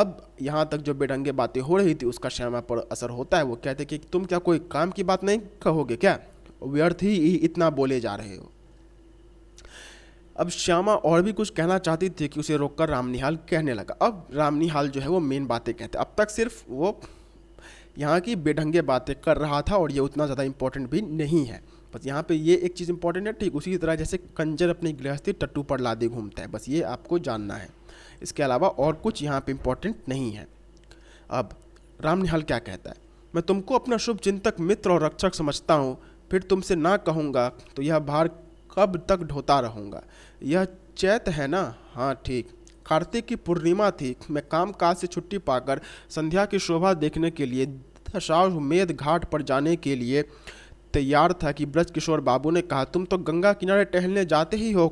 अब यहाँ तक जो बेढंगे बातें हो रही थी उसका श्यामा पर असर होता है वो कहते कि तुम क्या कोई काम की बात नहीं कहोगे क्या व्यर्थ ही इतना बोले जा रहे हो अब श्यामा और भी कुछ कहना चाहती थी कि उसे रोककर रामनिहाल कहने लगा अब रामनिहाल जो है वो मेन बातें कहते अब तक सिर्फ वो यहाँ की बेढंगे बातें कर रहा था और ये उतना ज़्यादा इंपॉर्टेंट भी नहीं है बस यहाँ पे ये एक चीज़ इंपॉर्टेंट है ठीक उसी तरह जैसे कंजर अपनी गृहस्थी टट्टू पर लादे घूमता है बस ये आपको जानना है इसके अलावा और कुछ यहाँ पे इम्पोर्टेंट नहीं है अब राम निहाल क्या कहता है मैं तुमको अपना शुभ चिंतक मित्र और रक्षक समझता हूँ फिर तुमसे ना कहूँगा तो यह भार कब तक ढोता रहूँगा यह चैत है ना हाँ ठीक कार्तिक की पूर्णिमा थी मैं काम काज से छुट्टी पाकर संध्या की शोभा देखने के लिए मेद घाट पर जाने के लिए तैयार था कि ब्रजकिशोर बाबू ने कहा तुम तो गंगा किनारे टहलने जाते ही हो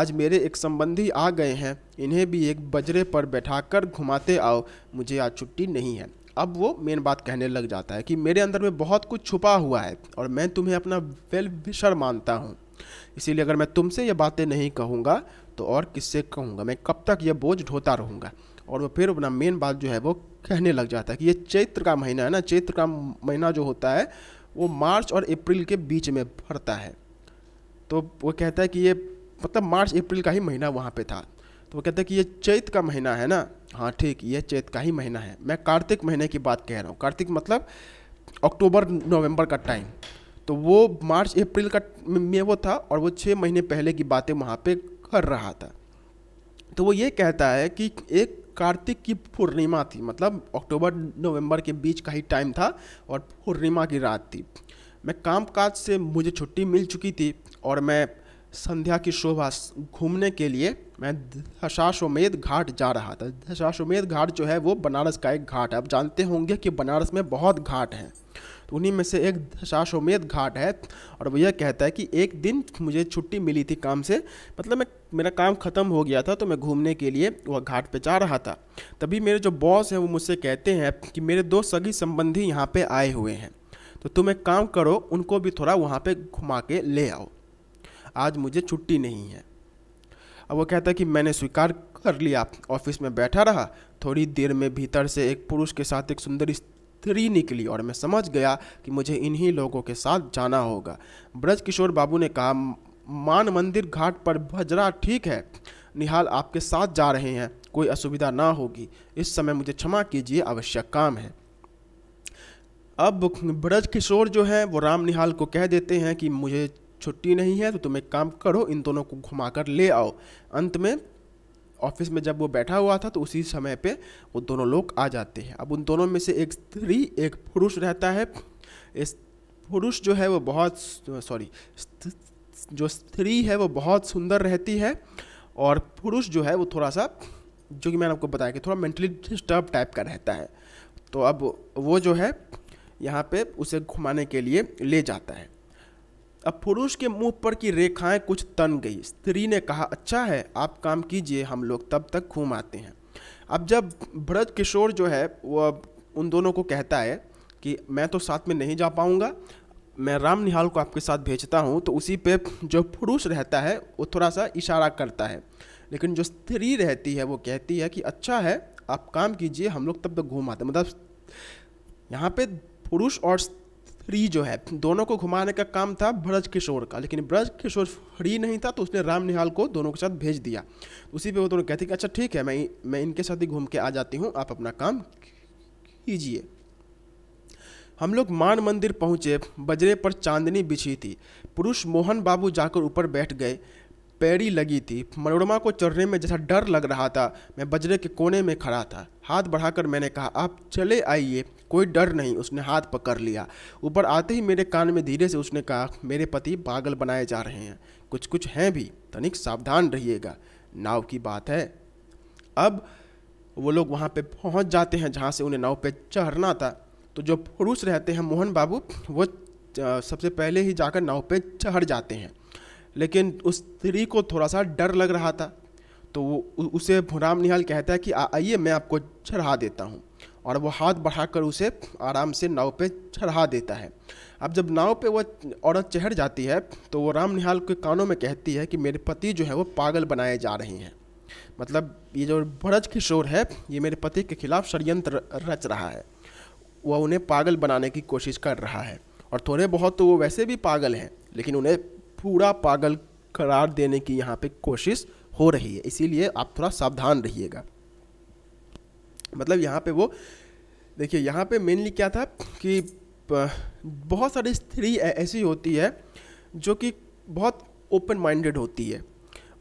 आज मेरे एक संबंधी आ गए हैं इन्हें भी एक बजरे पर बैठाकर घुमाते आओ मुझे आज छुट्टी नहीं है अब वो मेन बात कहने लग जाता है कि मेरे अंदर में बहुत कुछ छुपा हुआ है और मैं तुम्हें अपना वेल विशर मानता हूँ इसीलिए अगर मैं तुमसे ये बातें नहीं कहूँगा तो और किससे कहूँगा मैं कब तक ये बोझ ढोता रहूँगा और वो फिर अपना मेन बात जो है वो कहने लग जाता है कि ये चैत्र का महीना है ना चैत्र का महीना जो होता है वो मार्च और अप्रैल के बीच में भरता है तो वो कहता है कि ये मतलब मार्च अप्रैल का ही महीना वहाँ पे था तो वो कहता है कि ये चैत का महीना है ना हाँ ठीक ये चैत का ही महीना है मैं कार्तिक महीने की बात कह रहा हूँ कार्तिक मतलब अक्टूबर नवंबर का टाइम तो वो मार्च अप्रैल का में वो था और वो छः महीने पहले की बातें वहाँ पे कर रहा था तो वो ये कहता है कि एक कार्तिक की पूर्णिमा थी मतलब अक्टूबर नवंबर के बीच का ही टाइम था और पूर्णिमा की रात थी मैं कामकाज से मुझे छुट्टी मिल चुकी थी और मैं संध्या की शोभा घूमने के लिए मैं दशाश्वमेध घाट जा रहा था दशाश्वमेध घाट जो है वो बनारस का एक घाट है आप जानते होंगे कि बनारस में बहुत घाट हैं तो उन्हीं में से एक दशाश्वमेध घाट है और वो यह कहता है कि एक दिन मुझे छुट्टी मिली थी काम से मतलब मैं मेरा काम ख़त्म हो गया था तो मैं घूमने के लिए वह घाट पर जा रहा था तभी मेरे जो बॉस हैं वो मुझसे कहते हैं कि मेरे दो सगी संबंधी यहाँ पर आए हुए हैं तो तुम एक काम करो उनको भी थोड़ा वहाँ पर घुमा के ले आओ आज मुझे छुट्टी नहीं है अब वो कहता है कि मैंने स्वीकार कर लिया ऑफिस में बैठा रहा थोड़ी देर में भीतर से एक पुरुष के साथ एक सुंदर थ्री निकली और मैं समझ गया कि मुझे इन्हीं लोगों के साथ जाना होगा ब्रज किशोर बाबू ने कहा मान मंदिर घाट पर भजरा ठीक है निहाल आपके साथ जा रहे हैं कोई असुविधा ना होगी इस समय मुझे क्षमा कीजिए आवश्यक काम है अब ब्रज किशोर जो है वो राम निहाल को कह देते हैं कि मुझे छुट्टी नहीं है तो तुम एक काम करो इन दोनों को घुमा कर ले आओ अंत में ऑफिस में जब वो बैठा हुआ था तो उसी समय पे वो दोनों लोग आ जाते हैं अब उन दोनों में से एक स्त्री एक पुरुष रहता है इस पुरुष जो है वो बहुत सॉरी जो स्त्री है वो बहुत सुंदर रहती है और पुरुष जो है वो थोड़ा सा जो कि मैंने आपको बताया कि थोड़ा मेंटली डिस्टर्ब टाइप का रहता है तो अब वो जो है यहाँ पे उसे घुमाने के लिए ले जाता है अब पुरुष के मुंह पर की रेखाएं कुछ तन गई स्त्री ने कहा अच्छा है आप काम कीजिए हम लोग तब तक घूम आते हैं अब जब भरत किशोर जो है वह उन दोनों को कहता है कि मैं तो साथ में नहीं जा पाऊँगा मैं राम निहाल को आपके साथ भेजता हूँ तो उसी पे जो पुरुष रहता है वो थोड़ा सा इशारा करता है लेकिन जो स्त्री रहती है वो कहती है कि अच्छा है आप काम कीजिए हम लोग तब तक घूम आते मतलब यहाँ पे पुरुष और फ्री जो है दोनों को घुमाने का काम था ब्रज किशोर का लेकिन ब्रज किशोर फ्री नहीं था तो उसने राम निहाल को दोनों के साथ भेज दिया उसी पे वो दोनों कहते कि अच्छा ठीक है मैं मैं इनके साथ ही घूम के आ जाती हूँ आप अपना काम कीजिए हम लोग मान मंदिर पहुँचे बजरे पर चांदनी बिछी थी पुरुष मोहन बाबू जाकर ऊपर बैठ गए पैरी लगी थी मनोरमा को चढ़ने में जैसा डर लग रहा था मैं बजरे के कोने में खड़ा था हाथ बढ़ाकर मैंने कहा आप चले आइए कोई डर नहीं उसने हाथ पकड़ लिया ऊपर आते ही मेरे कान में धीरे से उसने कहा मेरे पति पागल बनाए जा रहे हैं कुछ कुछ हैं भी तनिक सावधान रहिएगा नाव की बात है अब वो लोग वहाँ पे पहुँच जाते हैं जहाँ से उन्हें नाव पे चढ़ना था तो जो पुरुष रहते हैं मोहन बाबू वो सबसे पहले ही जाकर नाव पे चढ़ जाते हैं लेकिन उस स्त्री को थोड़ा सा डर लग रहा था तो वो उसे भुराम निहाल कहता है कि आइए मैं आपको चढ़ा देता हूँ और वो हाथ बढ़ाकर उसे आराम से नाव पे चढ़ा देता है अब जब नाव पे वह औरत चढ़ जाती है तो वो राम निहाल के कानों में कहती है कि मेरे पति जो है वो पागल बनाए जा रहे हैं मतलब ये जो भरज किशोर है ये मेरे पति के खिलाफ षडयंत्र रच रहा है वह उन्हें पागल बनाने की कोशिश कर रहा है और थोड़े बहुत तो वो वैसे भी पागल हैं लेकिन उन्हें पूरा पागल करार देने की यहाँ पे कोशिश हो रही है इसीलिए आप थोड़ा सावधान रहिएगा मतलब यहाँ पे वो देखिए यहाँ पे मेनली क्या था कि बहुत सारी स्त्री ऐसी होती है जो कि बहुत ओपन माइंडेड होती है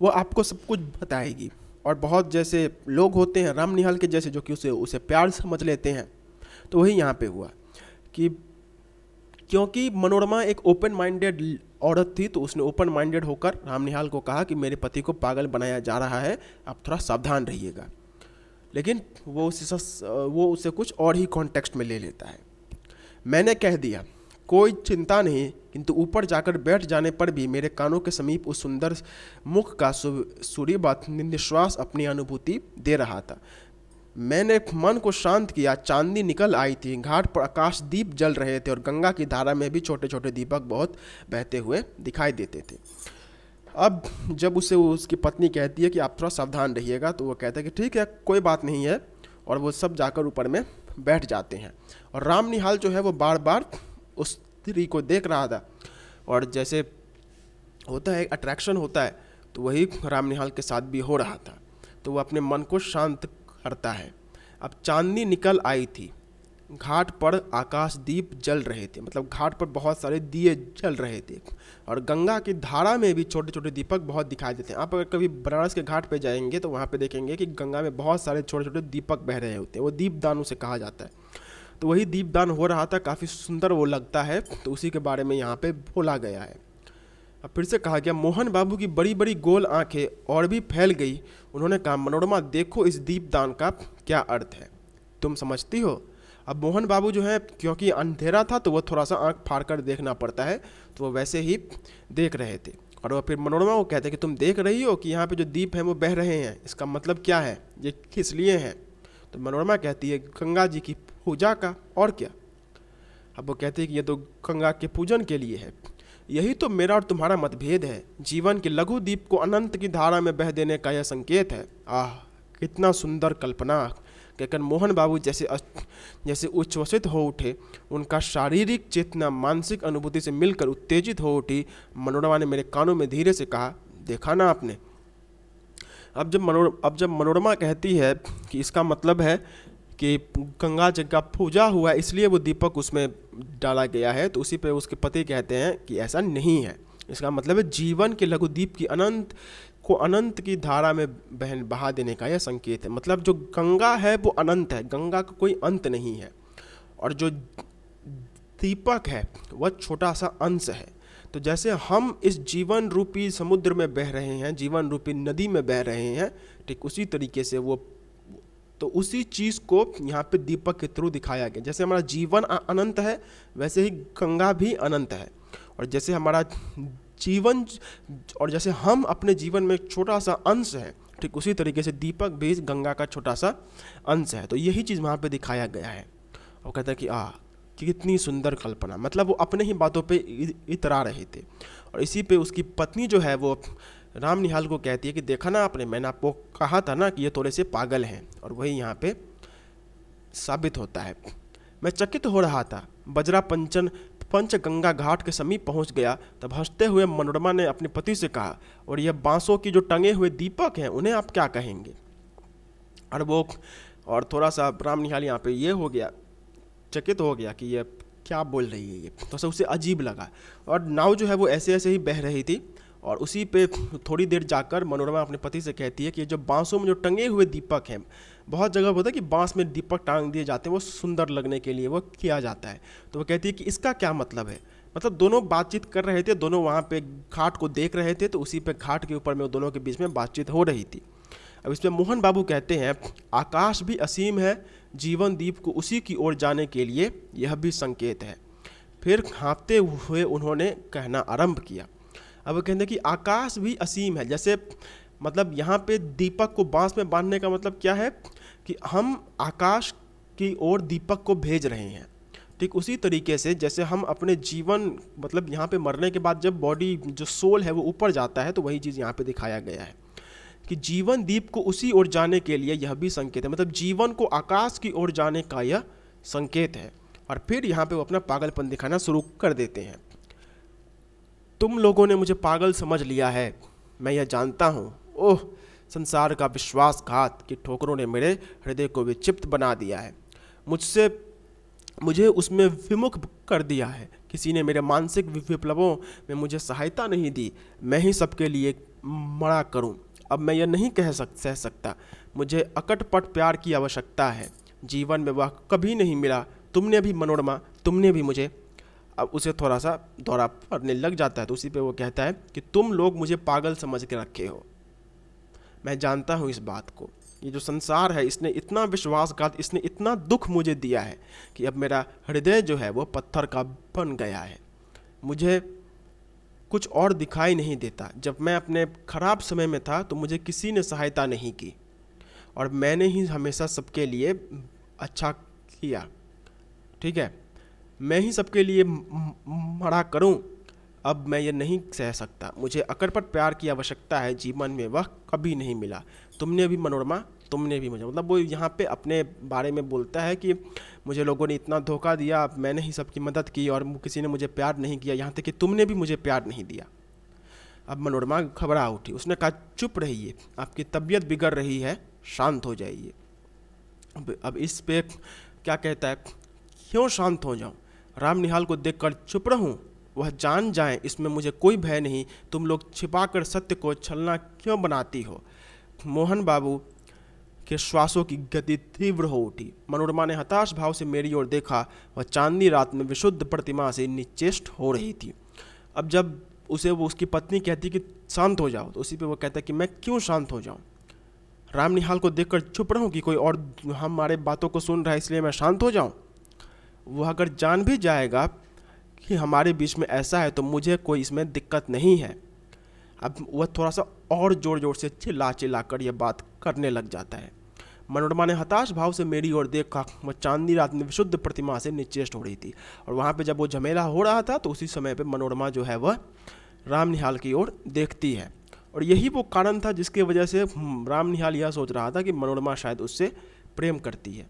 वो आपको सब कुछ बताएगी और बहुत जैसे लोग होते हैं राम निहाल के जैसे जो कि उसे उसे प्यार समझ लेते हैं तो वही यहाँ पे हुआ कि क्योंकि मनोरमा एक ओपन माइंडेड औरत थी तो उसने ओपन माइंडेड होकर राम निहाल को कहा कि मेरे पति को पागल बनाया जा रहा है आप थोड़ा सावधान रहिएगा लेकिन वो उसे वो उसे कुछ और ही कॉन्टेक्स्ट में ले लेता है मैंने कह दिया कोई चिंता नहीं किंतु ऊपर जाकर बैठ जाने पर भी मेरे कानों के समीप उस सुंदर मुख का बात निश्वास अपनी अनुभूति दे रहा था मैंने मन को शांत किया चांदी निकल आई थी घाट पर आकाश दीप जल रहे थे और गंगा की धारा में भी छोटे छोटे दीपक बहुत बहते हुए दिखाई देते थे अब जब उसे उसकी पत्नी कहती है कि आप थोड़ा सावधान रहिएगा तो वो कहता है कि ठीक है कोई बात नहीं है और वो सब जाकर ऊपर में बैठ जाते हैं और राम निहाल जो है वो बार बार उस स्त्री को देख रहा था और जैसे होता है अट्रैक्शन होता है तो वही राम निहाल के साथ भी हो रहा था तो वो अपने मन को शांत करता है अब चांदनी निकल आई थी घाट पर आकाशदीप जल रहे थे मतलब घाट पर बहुत सारे दिए जल रहे थे और गंगा की धारा में भी छोटे छोटे दीपक बहुत दिखाई देते हैं आप अगर कभी बनारस के घाट पर जाएंगे तो वहाँ पर देखेंगे कि गंगा में बहुत सारे छोटे छोटे दीपक बह रहे होते हैं वो दीपदान उसे कहा जाता है तो वही दीपदान हो रहा था काफ़ी सुंदर वो लगता है तो उसी के बारे में यहाँ पे बोला गया है अब फिर से कहा गया मोहन बाबू की बड़ी बड़ी गोल आंखें और भी फैल गई उन्होंने कहा मनोरमा देखो इस दीपदान का क्या अर्थ है तुम समझती हो अब मोहन बाबू जो है क्योंकि अंधेरा था तो वह थोड़ा सा आँख फाड़ कर देखना पड़ता है तो वो वैसे ही देख रहे थे और वह फिर मनोरमा को कहते हैं कि तुम देख रही हो कि यहाँ पे जो दीप हैं वो बह रहे हैं इसका मतलब क्या है ये किस लिए हैं तो मनोरमा कहती है गंगा जी की पूजा का और क्या अब वो कहते हैं कि ये तो गंगा के पूजन के लिए है यही तो मेरा और तुम्हारा मतभेद है जीवन के लघु दीप को अनंत की धारा में बह देने का यह संकेत है आह कितना सुंदर कल्पना लेकिन मोहन बाबू जैसे जैसे उच्छ्वसित हो उठे उनका शारीरिक चेतना मानसिक अनुभूति से मिलकर उत्तेजित हो उठी मनोरमा ने मेरे कानों में धीरे से कहा देखा ना आपने अब जब मनो अब जब मनोरमा कहती है कि इसका मतलब है कि गंगा जग का पूजा हुआ इसलिए वो दीपक उसमें डाला गया है तो उसी पर उसके पति कहते हैं कि ऐसा नहीं है इसका मतलब है जीवन के लघुदीप की अनंत को अनंत की धारा में बहन बहा देने का यह संकेत है मतलब जो गंगा है वो अनंत है गंगा का कोई अंत नहीं है और जो दीपक है वह छोटा सा अंश है तो जैसे हम इस जीवन रूपी समुद्र में बह रहे हैं जीवन रूपी नदी में बह रहे हैं ठीक उसी तरीके से वो तो उसी चीज़ को यहाँ पे दीपक के थ्रू दिखाया गया जैसे हमारा जीवन अनंत है वैसे ही गंगा भी अनंत है और जैसे हमारा जीवन और जैसे हम अपने जीवन में एक छोटा सा अंश है ठीक उसी तरीके से दीपक भी गंगा का छोटा सा अंश है तो यही चीज़ वहाँ पे दिखाया गया है और कहता है कि आ कि कितनी सुंदर कल्पना मतलब वो अपने ही बातों पे इतरा रहे थे और इसी पे उसकी पत्नी जो है वो राम निहाल को कहती है कि देखा ना आपने मैंने आपको कहा था ना कि ये थोड़े से पागल हैं और वही यहाँ पे साबित होता है मैं चकित हो रहा था बजरा पंचन पंचगंगा घाट के समीप पहुंच गया तब हंसते हुए मनोरमा ने अपने पति से कहा और यह बांसों की जो टंगे हुए दीपक हैं उन्हें आप क्या कहेंगे और वो और थोड़ा सा राम निहाल यहाँ पे ये हो गया चकित हो गया कि यह क्या बोल रही है ये तो उसे अजीब लगा और नाव जो है वो ऐसे ऐसे ही बह रही थी और उसी पे थोड़ी देर जाकर मनोरमा अपने पति से कहती है कि जो बांसों में जो टंगे हुए दीपक हैं बहुत जगह होता है कि बांस में दीपक टांग दिए जाते हैं वो सुंदर लगने के लिए वो किया जाता है तो वो कहती है कि इसका क्या मतलब है मतलब दोनों बातचीत कर रहे थे दोनों वहाँ पे घाट को देख रहे थे तो उसी पे घाट के ऊपर में दोनों के बीच में बातचीत हो रही थी अब इसमें मोहन बाबू कहते हैं आकाश भी असीम है जीवन दीप को उसी की ओर जाने के लिए यह भी संकेत है फिर हाँपते हुए उन्होंने कहना आरंभ किया अब कहते हैं कि आकाश भी असीम है जैसे मतलब यहाँ पे दीपक को बांस में बांधने का मतलब क्या है कि हम आकाश की ओर दीपक को भेज रहे हैं ठीक उसी तरीके से जैसे हम अपने जीवन मतलब यहाँ पे मरने के बाद जब बॉडी जो सोल है वो ऊपर जाता है तो वही चीज़ यहाँ पे दिखाया गया है कि जीवन दीप को उसी ओर जाने के लिए यह भी संकेत है मतलब जीवन को आकाश की ओर जाने का यह संकेत है और फिर यहाँ पे वो अपना पागलपन दिखाना शुरू कर देते हैं तुम लोगों ने मुझे पागल समझ लिया है मैं यह जानता हूँ ओह संसार का विश्वासघात की ठोकरों ने मेरे हृदय को विक्षिप्त बना दिया है मुझसे मुझे उसमें विमुख कर दिया है किसी ने मेरे मानसिक विप्लवों में मुझे सहायता नहीं दी मैं ही सबके लिए मड़ा करूं अब मैं यह नहीं कह सक सह सकता मुझे अकटपट प्यार की आवश्यकता है जीवन में वह कभी नहीं मिला तुमने भी मनोरमा तुमने भी मुझे अब उसे थोड़ा सा दौरा पड़ने लग जाता है तो उसी पे वो कहता है कि तुम लोग मुझे पागल समझ के रखे हो मैं जानता हूँ इस बात को ये जो संसार है इसने इतना विश्वासघात इसने इतना दुख मुझे दिया है कि अब मेरा हृदय जो है वो पत्थर का बन गया है मुझे कुछ और दिखाई नहीं देता जब मैं अपने खराब समय में था तो मुझे किसी ने सहायता नहीं की और मैंने ही हमेशा सबके लिए अच्छा किया ठीक है मैं ही सबके लिए मरा करूं अब मैं ये नहीं सह सकता मुझे अकड़पट प्यार की आवश्यकता है जीवन में वह कभी नहीं मिला तुमने भी मनोरमा तुमने भी मुझे मतलब वो यहाँ पे अपने बारे में बोलता है कि मुझे लोगों ने इतना धोखा दिया मैंने ही सबकी मदद की और किसी ने मुझे प्यार नहीं किया यहाँ तक कि तुमने भी मुझे प्यार नहीं दिया अब मनोरमा घबरा उठी उसने कहा चुप रहिए आपकी तबीयत बिगड़ रही है शांत हो जाइए अब अब इस पे क्या कहता है क्यों शांत हो जाऊँ राम निहाल को देखकर चुप रहूं वह जान जाए इसमें मुझे कोई भय नहीं तुम लोग छिपाकर सत्य को छलना क्यों बनाती हो मोहन बाबू के श्वासों की गति तीव्र हो उठी मनोरमा ने हताश भाव से मेरी ओर देखा वह चांदनी रात में विशुद्ध प्रतिमा से निचेष्ट हो रही थी अब जब उसे वो उसकी पत्नी कहती कि शांत हो जाओ तो उसी पे वो कहता कि मैं क्यों शांत हो जाऊँ राम निहाल को देखकर चुप रहूँ कि कोई और हमारे बातों को सुन रहा है इसलिए मैं शांत हो जाऊँ वह अगर जान भी जाएगा कि हमारे बीच में ऐसा है तो मुझे कोई इसमें दिक्कत नहीं है अब वह थोड़ा सा और ज़ोर ज़ोर से चिल्ला चिल्ला कर यह बात करने लग जाता है मनोरमा ने हताश भाव से मेरी ओर देखा वह चांदनी रात में विशुद्ध प्रतिमा से निचेष्ट हो रही थी और वहाँ पे जब वो झमेला हो रहा था तो उसी समय पे मनोरमा जो है वह राम निहाल की ओर देखती है और यही वो कारण था जिसकी वजह से राम निहाल यह सोच रहा था कि मनोरमा शायद उससे प्रेम करती है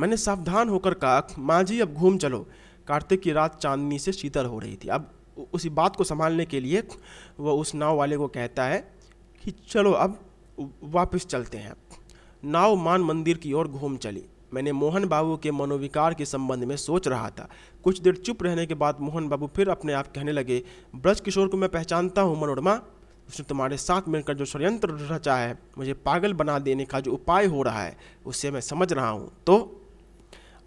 मैंने सावधान होकर कहा माँ जी अब घूम चलो कार्तिक की रात चांदनी से शीतल हो रही थी अब उसी बात को संभालने के लिए वह उस नाव वाले को कहता है कि चलो अब वापस चलते हैं नाव मान मंदिर की ओर घूम चली मैंने मोहन बाबू के मनोविकार के संबंध में सोच रहा था कुछ देर चुप रहने के बाद मोहन बाबू फिर अपने आप कहने लगे ब्रज किशोर को मैं पहचानता हूँ मनोरमा उसने तुम्हारे साथ मिलकर जो षडयंत्र रचा है मुझे पागल बना देने का जो उपाय हो रहा है उससे मैं समझ रहा हूँ तो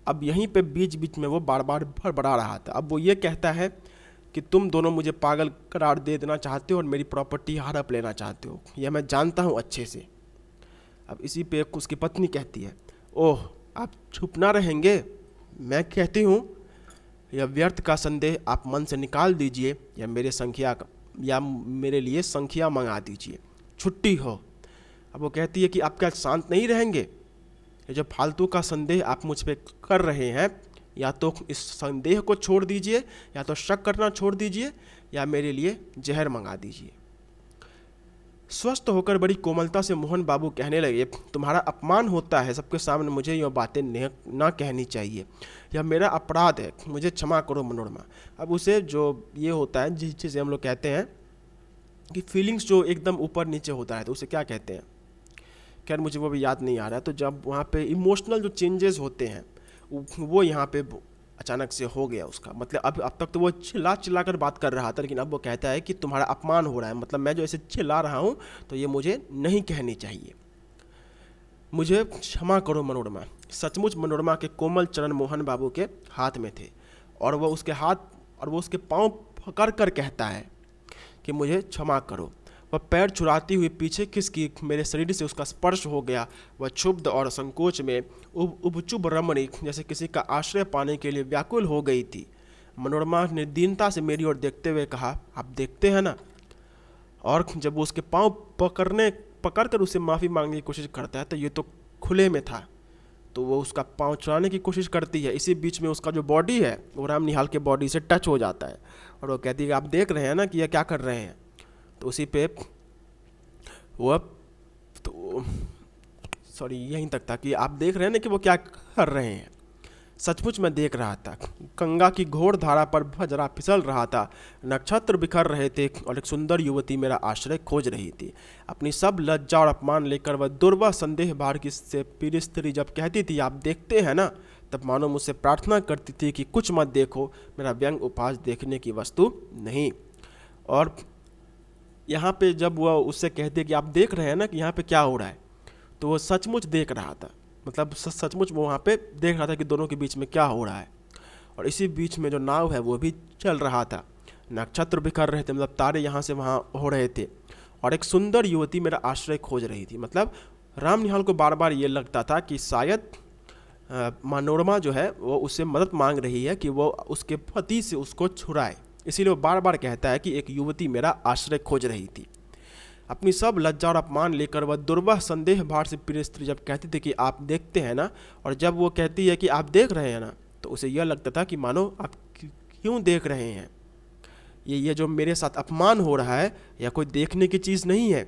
अब यहीं पे बीच बीच में वो बार बार भड़बड़ा रहा था अब वो ये कहता है कि तुम दोनों मुझे पागल करार दे देना चाहते हो और मेरी प्रॉपर्टी हड़प लेना चाहते हो यह मैं जानता हूँ अच्छे से अब इसी पे उसकी पत्नी कहती है ओह आप छुप ना रहेंगे मैं कहती हूँ यह व्यर्थ का संदेह आप मन से निकाल दीजिए या मेरे संख्या या मेरे लिए संख्या मंगा दीजिए छुट्टी हो अब वो कहती है कि आप क्या शांत नहीं रहेंगे ये जो फालतू का संदेह आप मुझ पर कर रहे हैं या तो इस संदेह को छोड़ दीजिए या तो शक करना छोड़ दीजिए या मेरे लिए जहर मंगा दीजिए स्वस्थ होकर बड़ी कोमलता से मोहन बाबू कहने लगे तुम्हारा अपमान होता है सबके सामने मुझे यह बातें ना कहनी चाहिए यह मेरा अपराध है मुझे क्षमा करो मनोरमा अब उसे जो ये होता है जिस चीज़ें हम लोग कहते हैं कि फीलिंग्स जो एकदम ऊपर नीचे होता है तो उसे क्या कहते हैं खैर मुझे वो भी याद नहीं आ रहा है तो जब वहाँ पे इमोशनल जो चेंजेस होते हैं वो यहाँ पे अचानक से हो गया उसका मतलब अब अब तक तो वो चिल्ला चिल्ला कर बात कर रहा था लेकिन अब वो कहता है कि तुम्हारा अपमान हो रहा है मतलब मैं जो ऐसे चिल्ला रहा हूँ तो ये मुझे नहीं कहनी चाहिए मुझे क्षमा करो मनोरमा सचमुच मनोरमा के कोमल चरण मोहन बाबू के हाथ में थे और वह उसके हाथ और वो उसके पाँव पकड़ कर कहता है कि मुझे क्षमा करो वह पैर छुराती हुई पीछे खिसकी मेरे शरीर से उसका स्पर्श हो गया वह क्षुब्ध और संकोच में उब उबचुब रमणी जैसे किसी का आश्रय पाने के लिए व्याकुल हो गई थी मनोरमा ने दीनता से मेरी ओर देखते हुए कहा आप देखते हैं ना और जब वो उसके पाँव पकड़ने पकड़ कर उसे माफ़ी मांगने की कोशिश करता है तो ये तो खुले में था तो वो उसका पाँव चुराने की कोशिश करती है इसी बीच में उसका जो बॉडी है वो राम निहाल के बॉडी से टच हो जाता है और वो कहती है आप देख रहे हैं ना कि यह क्या कर रहे हैं तो उसी पे अब तो सॉरी यहीं तक था कि आप देख रहे हैं ना कि वो क्या कर रहे हैं सचमुच मैं देख रहा था गंगा की घोर धारा पर भजरा फिसल रहा था नक्षत्र बिखर रहे थे और एक सुंदर युवती मेरा आश्रय खोज रही थी अपनी सब लज्जा और अपमान लेकर वह दुर्वा संदेह भार की से पीड़ित स्त्री जब कहती थी आप देखते हैं ना तब मानो मुझसे प्रार्थना करती थी कि कुछ मत देखो मेरा व्यंग उपास देखने की वस्तु नहीं और यहाँ पे जब वह उससे कहते कि आप देख रहे हैं ना कि यहाँ पे क्या हो रहा है तो वो सचमुच देख रहा था मतलब सचमुच वो वहाँ पे देख रहा था कि दोनों के बीच में क्या हो रहा है और इसी बीच में जो नाव है वो भी चल रहा था नक्षत्र बिखर रहे थे मतलब तारे यहाँ से वहाँ हो रहे थे और एक सुंदर युवती मेरा आश्रय खोज रही थी मतलब राम निहाल को बार बार ये लगता था कि शायद मनोरमा जो है वो उससे मदद मांग रही है कि वो उसके पति से उसको छुड़ाए इसीलिए वो बार बार कहता है कि एक युवती मेरा आश्रय खोज रही थी अपनी सब लज्जा और अपमान लेकर वह दुर्वह संदेह भार से प्रिय स्त्री जब कहती थी कि आप देखते हैं ना और जब वो कहती है कि आप देख रहे हैं ना तो उसे यह लगता था कि मानो आप क्यों देख रहे हैं ये ये जो मेरे साथ अपमान हो रहा है या कोई देखने की चीज़ नहीं है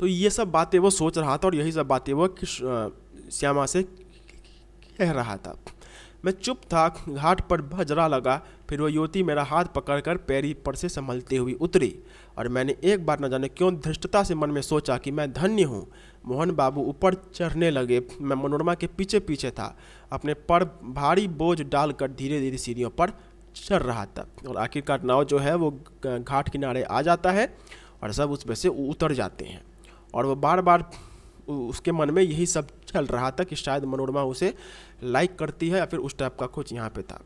तो ये सब बातें वो सोच रहा था और यही सब बातें वो श्यामा से कह रहा था मैं चुप था घाट पर भजरा लगा फिर वह युवती मेरा हाथ पकड़कर पैरी पर से संभलती हुई उतरी और मैंने एक बार न जाने क्यों धृष्टता से मन में सोचा कि मैं धन्य हूँ मोहन बाबू ऊपर चढ़ने लगे मैं मनोरमा के पीछे पीछे था अपने पर भारी बोझ डालकर धीरे धीरे सीढ़ियों पर चढ़ रहा था और आखिरकार नाव जो है वो घाट किनारे आ जाता है और सब उसमें से उतर जाते हैं और वो बार बार उसके मन में यही सब चल रहा था कि शायद मनोरमा उसे लाइक करती है या फिर उस टाइप का कुछ यहाँ पे था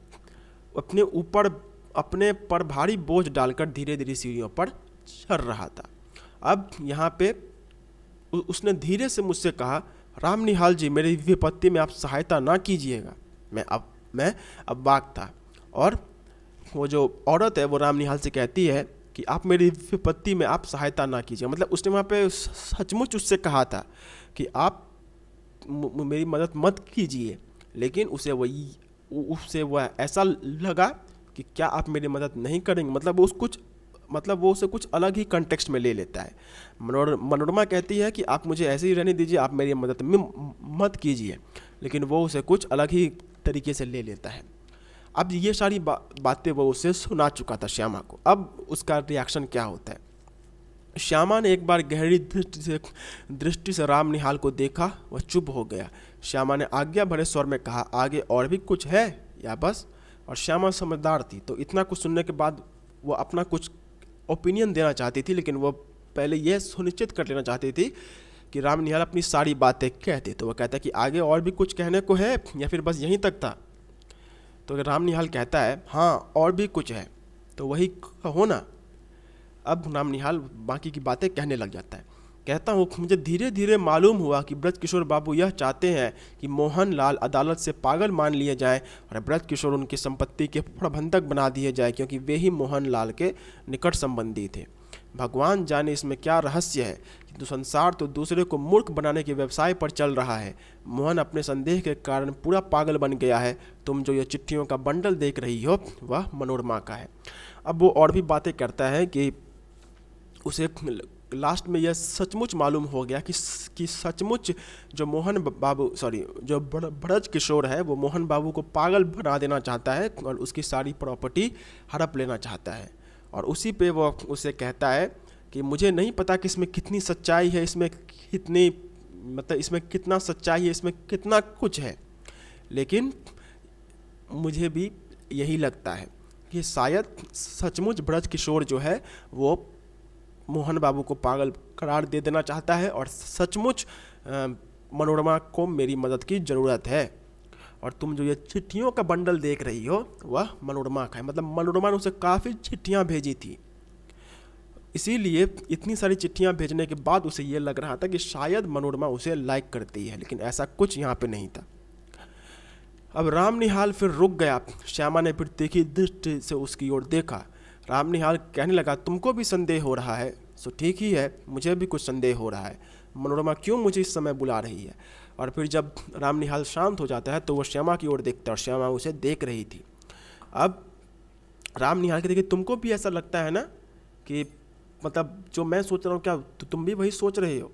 अपने ऊपर अपने पर भारी बोझ डालकर धीरे धीरे सीढ़ियों पर चढ़ रहा था अब यहाँ पे उसने धीरे से मुझसे कहा राम निहाल जी मेरी विपत्ति में आप सहायता ना कीजिएगा मैं अब मैं अब बाग था और वो जो औरत है वो राम निहाल से कहती है कि आप मेरी विपत्ति में आप सहायता ना कीजिए मतलब उसने वहाँ पे सचमुच उससे कहा था कि आप मेरी मदद मत कीजिए लेकिन उसे वही उससे वह ऐसा लगा कि क्या आप मेरी मदद नहीं करेंगे मतलब वो उस कुछ मतलब वो उसे कुछ अलग ही कंटेक्स्ट में ले लेता है मनोरमा कहती है कि आप मुझे ऐसे ही रहने दीजिए आप मेरी मदद में मत कीजिए लेकिन वो उसे कुछ अलग ही तरीके से ले लेता है अब ये सारी बा, बातें वो उसे सुना चुका था श्यामा को अब उसका रिएक्शन क्या होता है श्यामा ने एक बार गहरी दृष्टि से दृष्टि से राम निहाल को देखा वह चुप हो गया श्यामा ने आज्ञा भरे स्वर में कहा आगे और भी कुछ है या बस और श्यामा समझदार थी तो इतना कुछ सुनने के बाद वो अपना कुछ ओपिनियन देना चाहती थी लेकिन वह पहले यह सुनिश्चित कर लेना चाहती थी कि राम निहाल अपनी सारी बातें कहते तो वह कहता कि आगे और भी कुछ कहने को है या फिर बस यहीं तक था तो राम निहाल कहता है हाँ और भी कुछ है तो वही कहो ना अब राम निहाल बाकी की बातें कहने लग जाता है कहता हूँ मुझे धीरे धीरे मालूम हुआ कि ब्रजकिशोर किशोर बाबू यह चाहते हैं कि मोहन लाल अदालत से पागल मान लिए जाएं और ब्रजकिशोर उनकी संपत्ति के प्रबंधक बना दिए जाए क्योंकि वे ही मोहन लाल के निकट संबंधी थे भगवान जाने इसमें क्या रहस्य है किंतु तो संसार तो दूसरे को मूर्ख बनाने के व्यवसाय पर चल रहा है मोहन अपने संदेह के कारण पूरा पागल बन गया है तुम जो ये चिट्ठियों का बंडल देख रही हो वह मनोरमा का है अब वो और भी बातें करता है कि उसे लास्ट में यह सचमुच मालूम हो गया कि कि सचमुच जो मोहन बाबू सॉरी जो ब्रज किशोर है वो मोहन बाबू को पागल बना देना चाहता है और उसकी सारी प्रॉपर्टी हड़प लेना चाहता है और उसी पे वो उसे कहता है कि मुझे नहीं पता कि इसमें कितनी सच्चाई है इसमें कितनी मतलब इसमें कितना सच्चाई है इसमें कितना कुछ है लेकिन मुझे भी यही लगता है कि शायद सचमुच ब्रज किशोर जो है वो मोहन बाबू को पागल करार दे देना चाहता है और सचमुच मनोरमा को मेरी मदद की ज़रूरत है और तुम जो ये चिट्ठियों का बंडल देख रही हो वह मनोरमा का है मतलब मनोरमा ने उसे काफ़ी चिट्ठियाँ भेजी थी इसीलिए इतनी सारी चिट्ठियाँ भेजने के बाद उसे ये लग रहा था कि शायद मनोरमा उसे लाइक करती है लेकिन ऐसा कुछ यहाँ पे नहीं था अब राम निहाल फिर रुक गया श्यामा ने फिर तीखी दृष्टि से उसकी ओर देखा राम निहाल कहने लगा तुमको भी संदेह हो रहा है सो ठीक ही है मुझे भी कुछ संदेह हो रहा है मनोरमा क्यों मुझे इस समय बुला रही है और फिर जब राम निहाल शांत हो जाता है तो वो श्यामा की ओर देखता है और श्यामा उसे देख रही थी अब राम निहाल के देखिए तुमको भी ऐसा लगता है ना कि मतलब जो मैं सोच रहा हूँ क्या तो तुम भी वही सोच रहे हो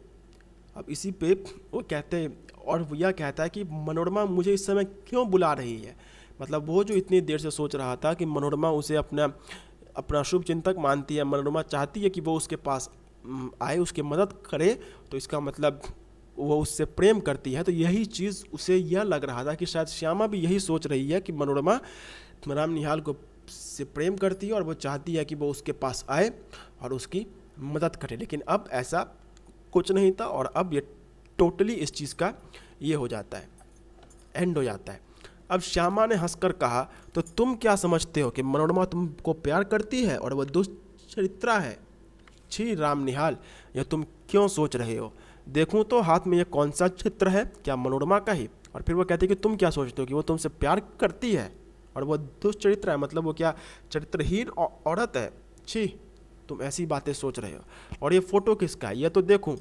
अब इसी पे वो कहते हैं और यह कहता है कि मनोरमा मुझे इस समय क्यों बुला रही है मतलब वो जो इतनी देर से सोच रहा था कि मनोरमा उसे अपना अपना शुभ चिंतक मानती है मनोरमा चाहती है कि वो उसके पास आए उसकी मदद करे तो इसका मतलब वो उससे प्रेम करती है तो यही चीज़ उसे यह लग रहा था कि शायद श्यामा भी यही सोच रही है कि मनोरमा राम निहाल को से प्रेम करती है और वो चाहती है कि वो उसके पास आए और उसकी मदद करे लेकिन अब ऐसा कुछ नहीं था और अब ये टोटली इस चीज़ का ये हो जाता है एंड हो जाता है अब श्यामा ने हंसकर कहा तो तुम क्या समझते हो कि मनोरमा तुमको प्यार करती है और वह दुष्चरित्रा है छी राम निहाल यह तुम क्यों सोच रहे हो देखूं तो हाथ में यह कौन सा चित्र है क्या मनोरमा का ही और फिर वो कहती है कि तुम क्या सोचते हो कि वो तुमसे प्यार करती है और वह दुष्चरित्र है मतलब वो क्या चरित्रहीन औरत है छी तुम ऐसी बातें सोच रहे हो और ये फ़ोटो किसका है यह तो देखूँ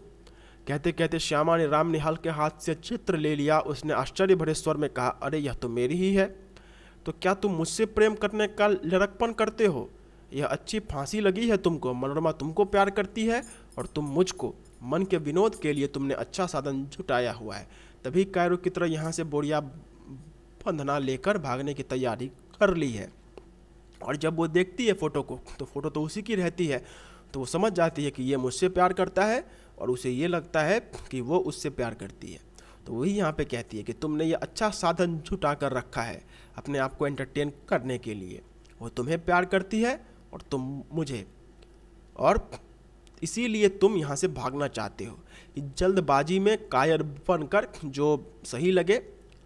कहते कहते श्यामा ने राम निहाल के हाथ से चित्र ले लिया उसने आश्चर्य भरे स्वर में कहा अरे यह तो मेरी ही है तो क्या तुम मुझसे प्रेम करने का लड़कपन करते हो यह अच्छी फांसी लगी है तुमको मनोरमा तुमको प्यार करती है और तुम मुझको मन के विनोद के लिए तुमने अच्छा साधन जुटाया हुआ है तभी कायरों की तरह यहाँ से बोरिया बंधना लेकर भागने की तैयारी कर ली है और जब वो देखती है फ़ोटो को तो फ़ोटो तो उसी की रहती है तो वो समझ जाती है कि ये मुझसे प्यार करता है और उसे ये लगता है कि वो उससे प्यार करती है तो वही यहाँ पे कहती है कि तुमने ये अच्छा साधन जुटा कर रखा है अपने आप को एंटरटेन करने के लिए वो तुम्हें प्यार करती है और तुम मुझे और इसीलिए तुम यहाँ से भागना चाहते हो कि जल्दबाजी में कायर बनकर जो सही लगे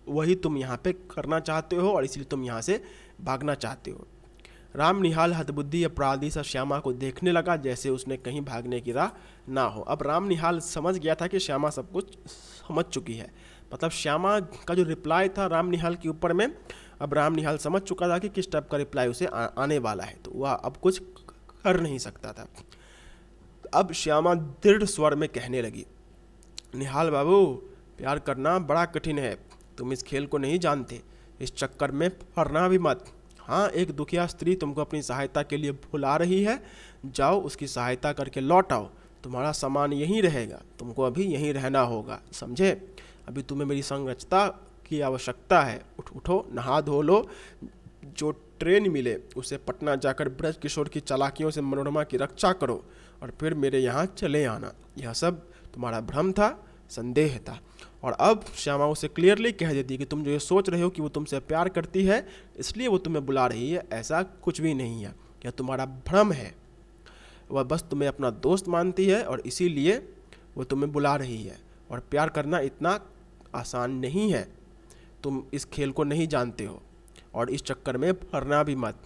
वही तुम यहाँ पे करना चाहते हो और इसलिए तुम यहाँ से भागना चाहते हो राम निहाल हतबुद्धि अपराधी सा श्यामा को देखने लगा जैसे उसने कहीं भागने की राह ना हो अब राम निहाल समझ गया था कि श्यामा सब कुछ समझ चुकी है मतलब श्यामा का जो रिप्लाई था राम निहाल के ऊपर में अब राम निहाल समझ चुका था कि किस टाइप का रिप्लाई उसे आ, आने वाला है तो वह अब कुछ कर नहीं सकता था अब श्यामा दृढ़ स्वर में कहने लगी निहाल बाबू प्यार करना बड़ा कठिन है तुम इस खेल को नहीं जानते इस चक्कर में फरना भी मत हाँ एक दुखिया स्त्री तुमको अपनी सहायता के लिए भुला रही है जाओ उसकी सहायता करके लौट आओ तुम्हारा सामान यहीं रहेगा तुमको अभी यहीं रहना होगा समझे अभी तुम्हें मेरी संरचना की आवश्यकता है उठ उठो नहा धो लो जो ट्रेन मिले उसे पटना जाकर ब्रज किशोर की चालाकियों से मनोरमा की रक्षा करो और फिर मेरे यहाँ चले आना यह सब तुम्हारा भ्रम था संदेह था और अब श्यामा उसे क्लियरली कह देती है कि तुम जो ये सोच रहे हो कि वो तुमसे प्यार करती है इसलिए वो तुम्हें बुला रही है ऐसा कुछ भी नहीं है यह तुम्हारा भ्रम है वह बस तुम्हें अपना दोस्त मानती है और इसीलिए वो तुम्हें बुला रही है और प्यार करना इतना आसान नहीं है तुम इस खेल को नहीं जानते हो और इस चक्कर में फरना भी मत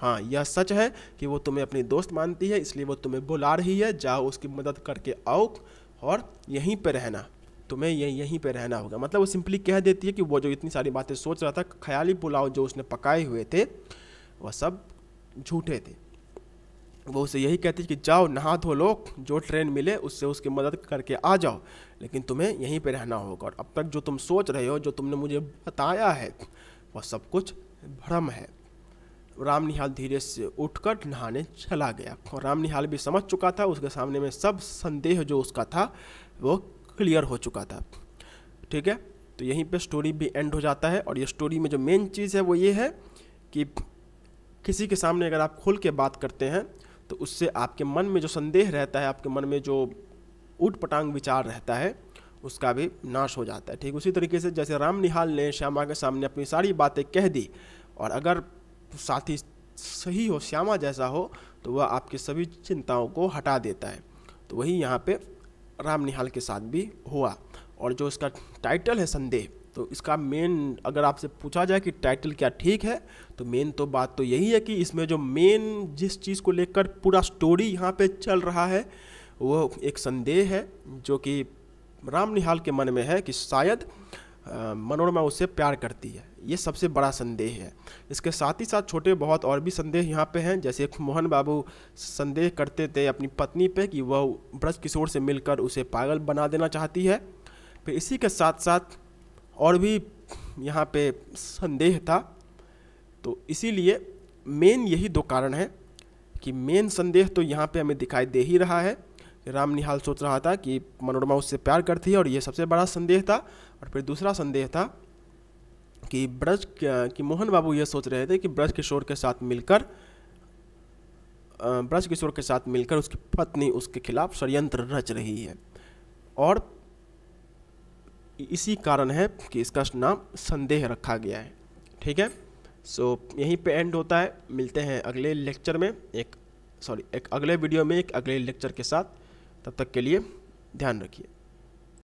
हाँ यह सच है कि वो तुम्हें अपनी दोस्त मानती है इसलिए वो तुम्हें बुला रही है जाओ उसकी मदद करके आओ और यहीं पर रहना तुम्हें ये यहीं पे रहना होगा मतलब वो सिंपली कह देती है कि वो जो इतनी सारी बातें सोच रहा था ख्याली पुलाव जो उसने पकाए हुए थे वह सब झूठे थे वो उसे यही कहती कि जाओ नहा धो लो जो ट्रेन मिले उससे उसकी मदद करके आ जाओ लेकिन तुम्हें यहीं पर रहना होगा और अब तक जो तुम सोच रहे हो जो तुमने मुझे बताया है वह सब कुछ भ्रम है राम निहाल धीरे से उठकर नहाने चला गया और राम निहाल भी समझ चुका था उसके सामने में सब संदेह जो उसका था वो क्लियर हो चुका था ठीक है तो यहीं पे स्टोरी भी एंड हो जाता है और ये स्टोरी में जो मेन चीज़ है वो ये है कि किसी के सामने अगर आप खुल के बात करते हैं तो उससे आपके मन में जो संदेह रहता है आपके मन में जो ऊट पटांग विचार रहता है उसका भी नाश हो जाता है ठीक उसी तरीके से जैसे राम निहाल ने श्यामा के सामने अपनी सारी बातें कह दी और अगर साथी सही हो श्यामा जैसा हो तो वह आपकी सभी चिंताओं को हटा देता है तो वही यहाँ पे राम निहाल के साथ भी हुआ और जो इसका टाइटल है संदेह तो इसका मेन अगर आपसे पूछा जाए कि टाइटल क्या ठीक है तो मेन तो बात तो यही है कि इसमें जो मेन जिस चीज़ को लेकर पूरा स्टोरी यहाँ पे चल रहा है वो एक संदेह है जो कि राम निहाल के मन में है कि शायद मनोरमा उससे प्यार करती है ये सबसे बड़ा संदेह है इसके साथ ही साथ छोटे बहुत और भी संदेह यहाँ पे हैं जैसे मोहन बाबू संदेह करते थे अपनी पत्नी पे कि वह ब्रज किशोर से मिलकर उसे पागल बना देना चाहती है फिर इसी के साथ साथ और भी यहाँ पे संदेह था तो इसीलिए मेन यही दो कारण हैं कि मेन संदेह तो यहाँ पे हमें दिखाई दे ही रहा है राम निहाल सोच रहा था कि मनोरमा उससे प्यार करती है और ये सबसे बड़ा संदेह था और फिर दूसरा संदेह था कि ब्रज कि मोहन बाबू ये सोच रहे थे कि ब्रज किशोर के साथ मिलकर ब्रज किशोर के साथ मिलकर उसकी पत्नी उसके खिलाफ षडयंत्र रच रही है और इसी कारण है कि इसका नाम संदेह रखा गया है ठीक है सो so, यहीं पे एंड होता है मिलते हैं अगले लेक्चर में एक सॉरी एक अगले वीडियो में एक अगले लेक्चर के साथ तब तक के लिए ध्यान रखिए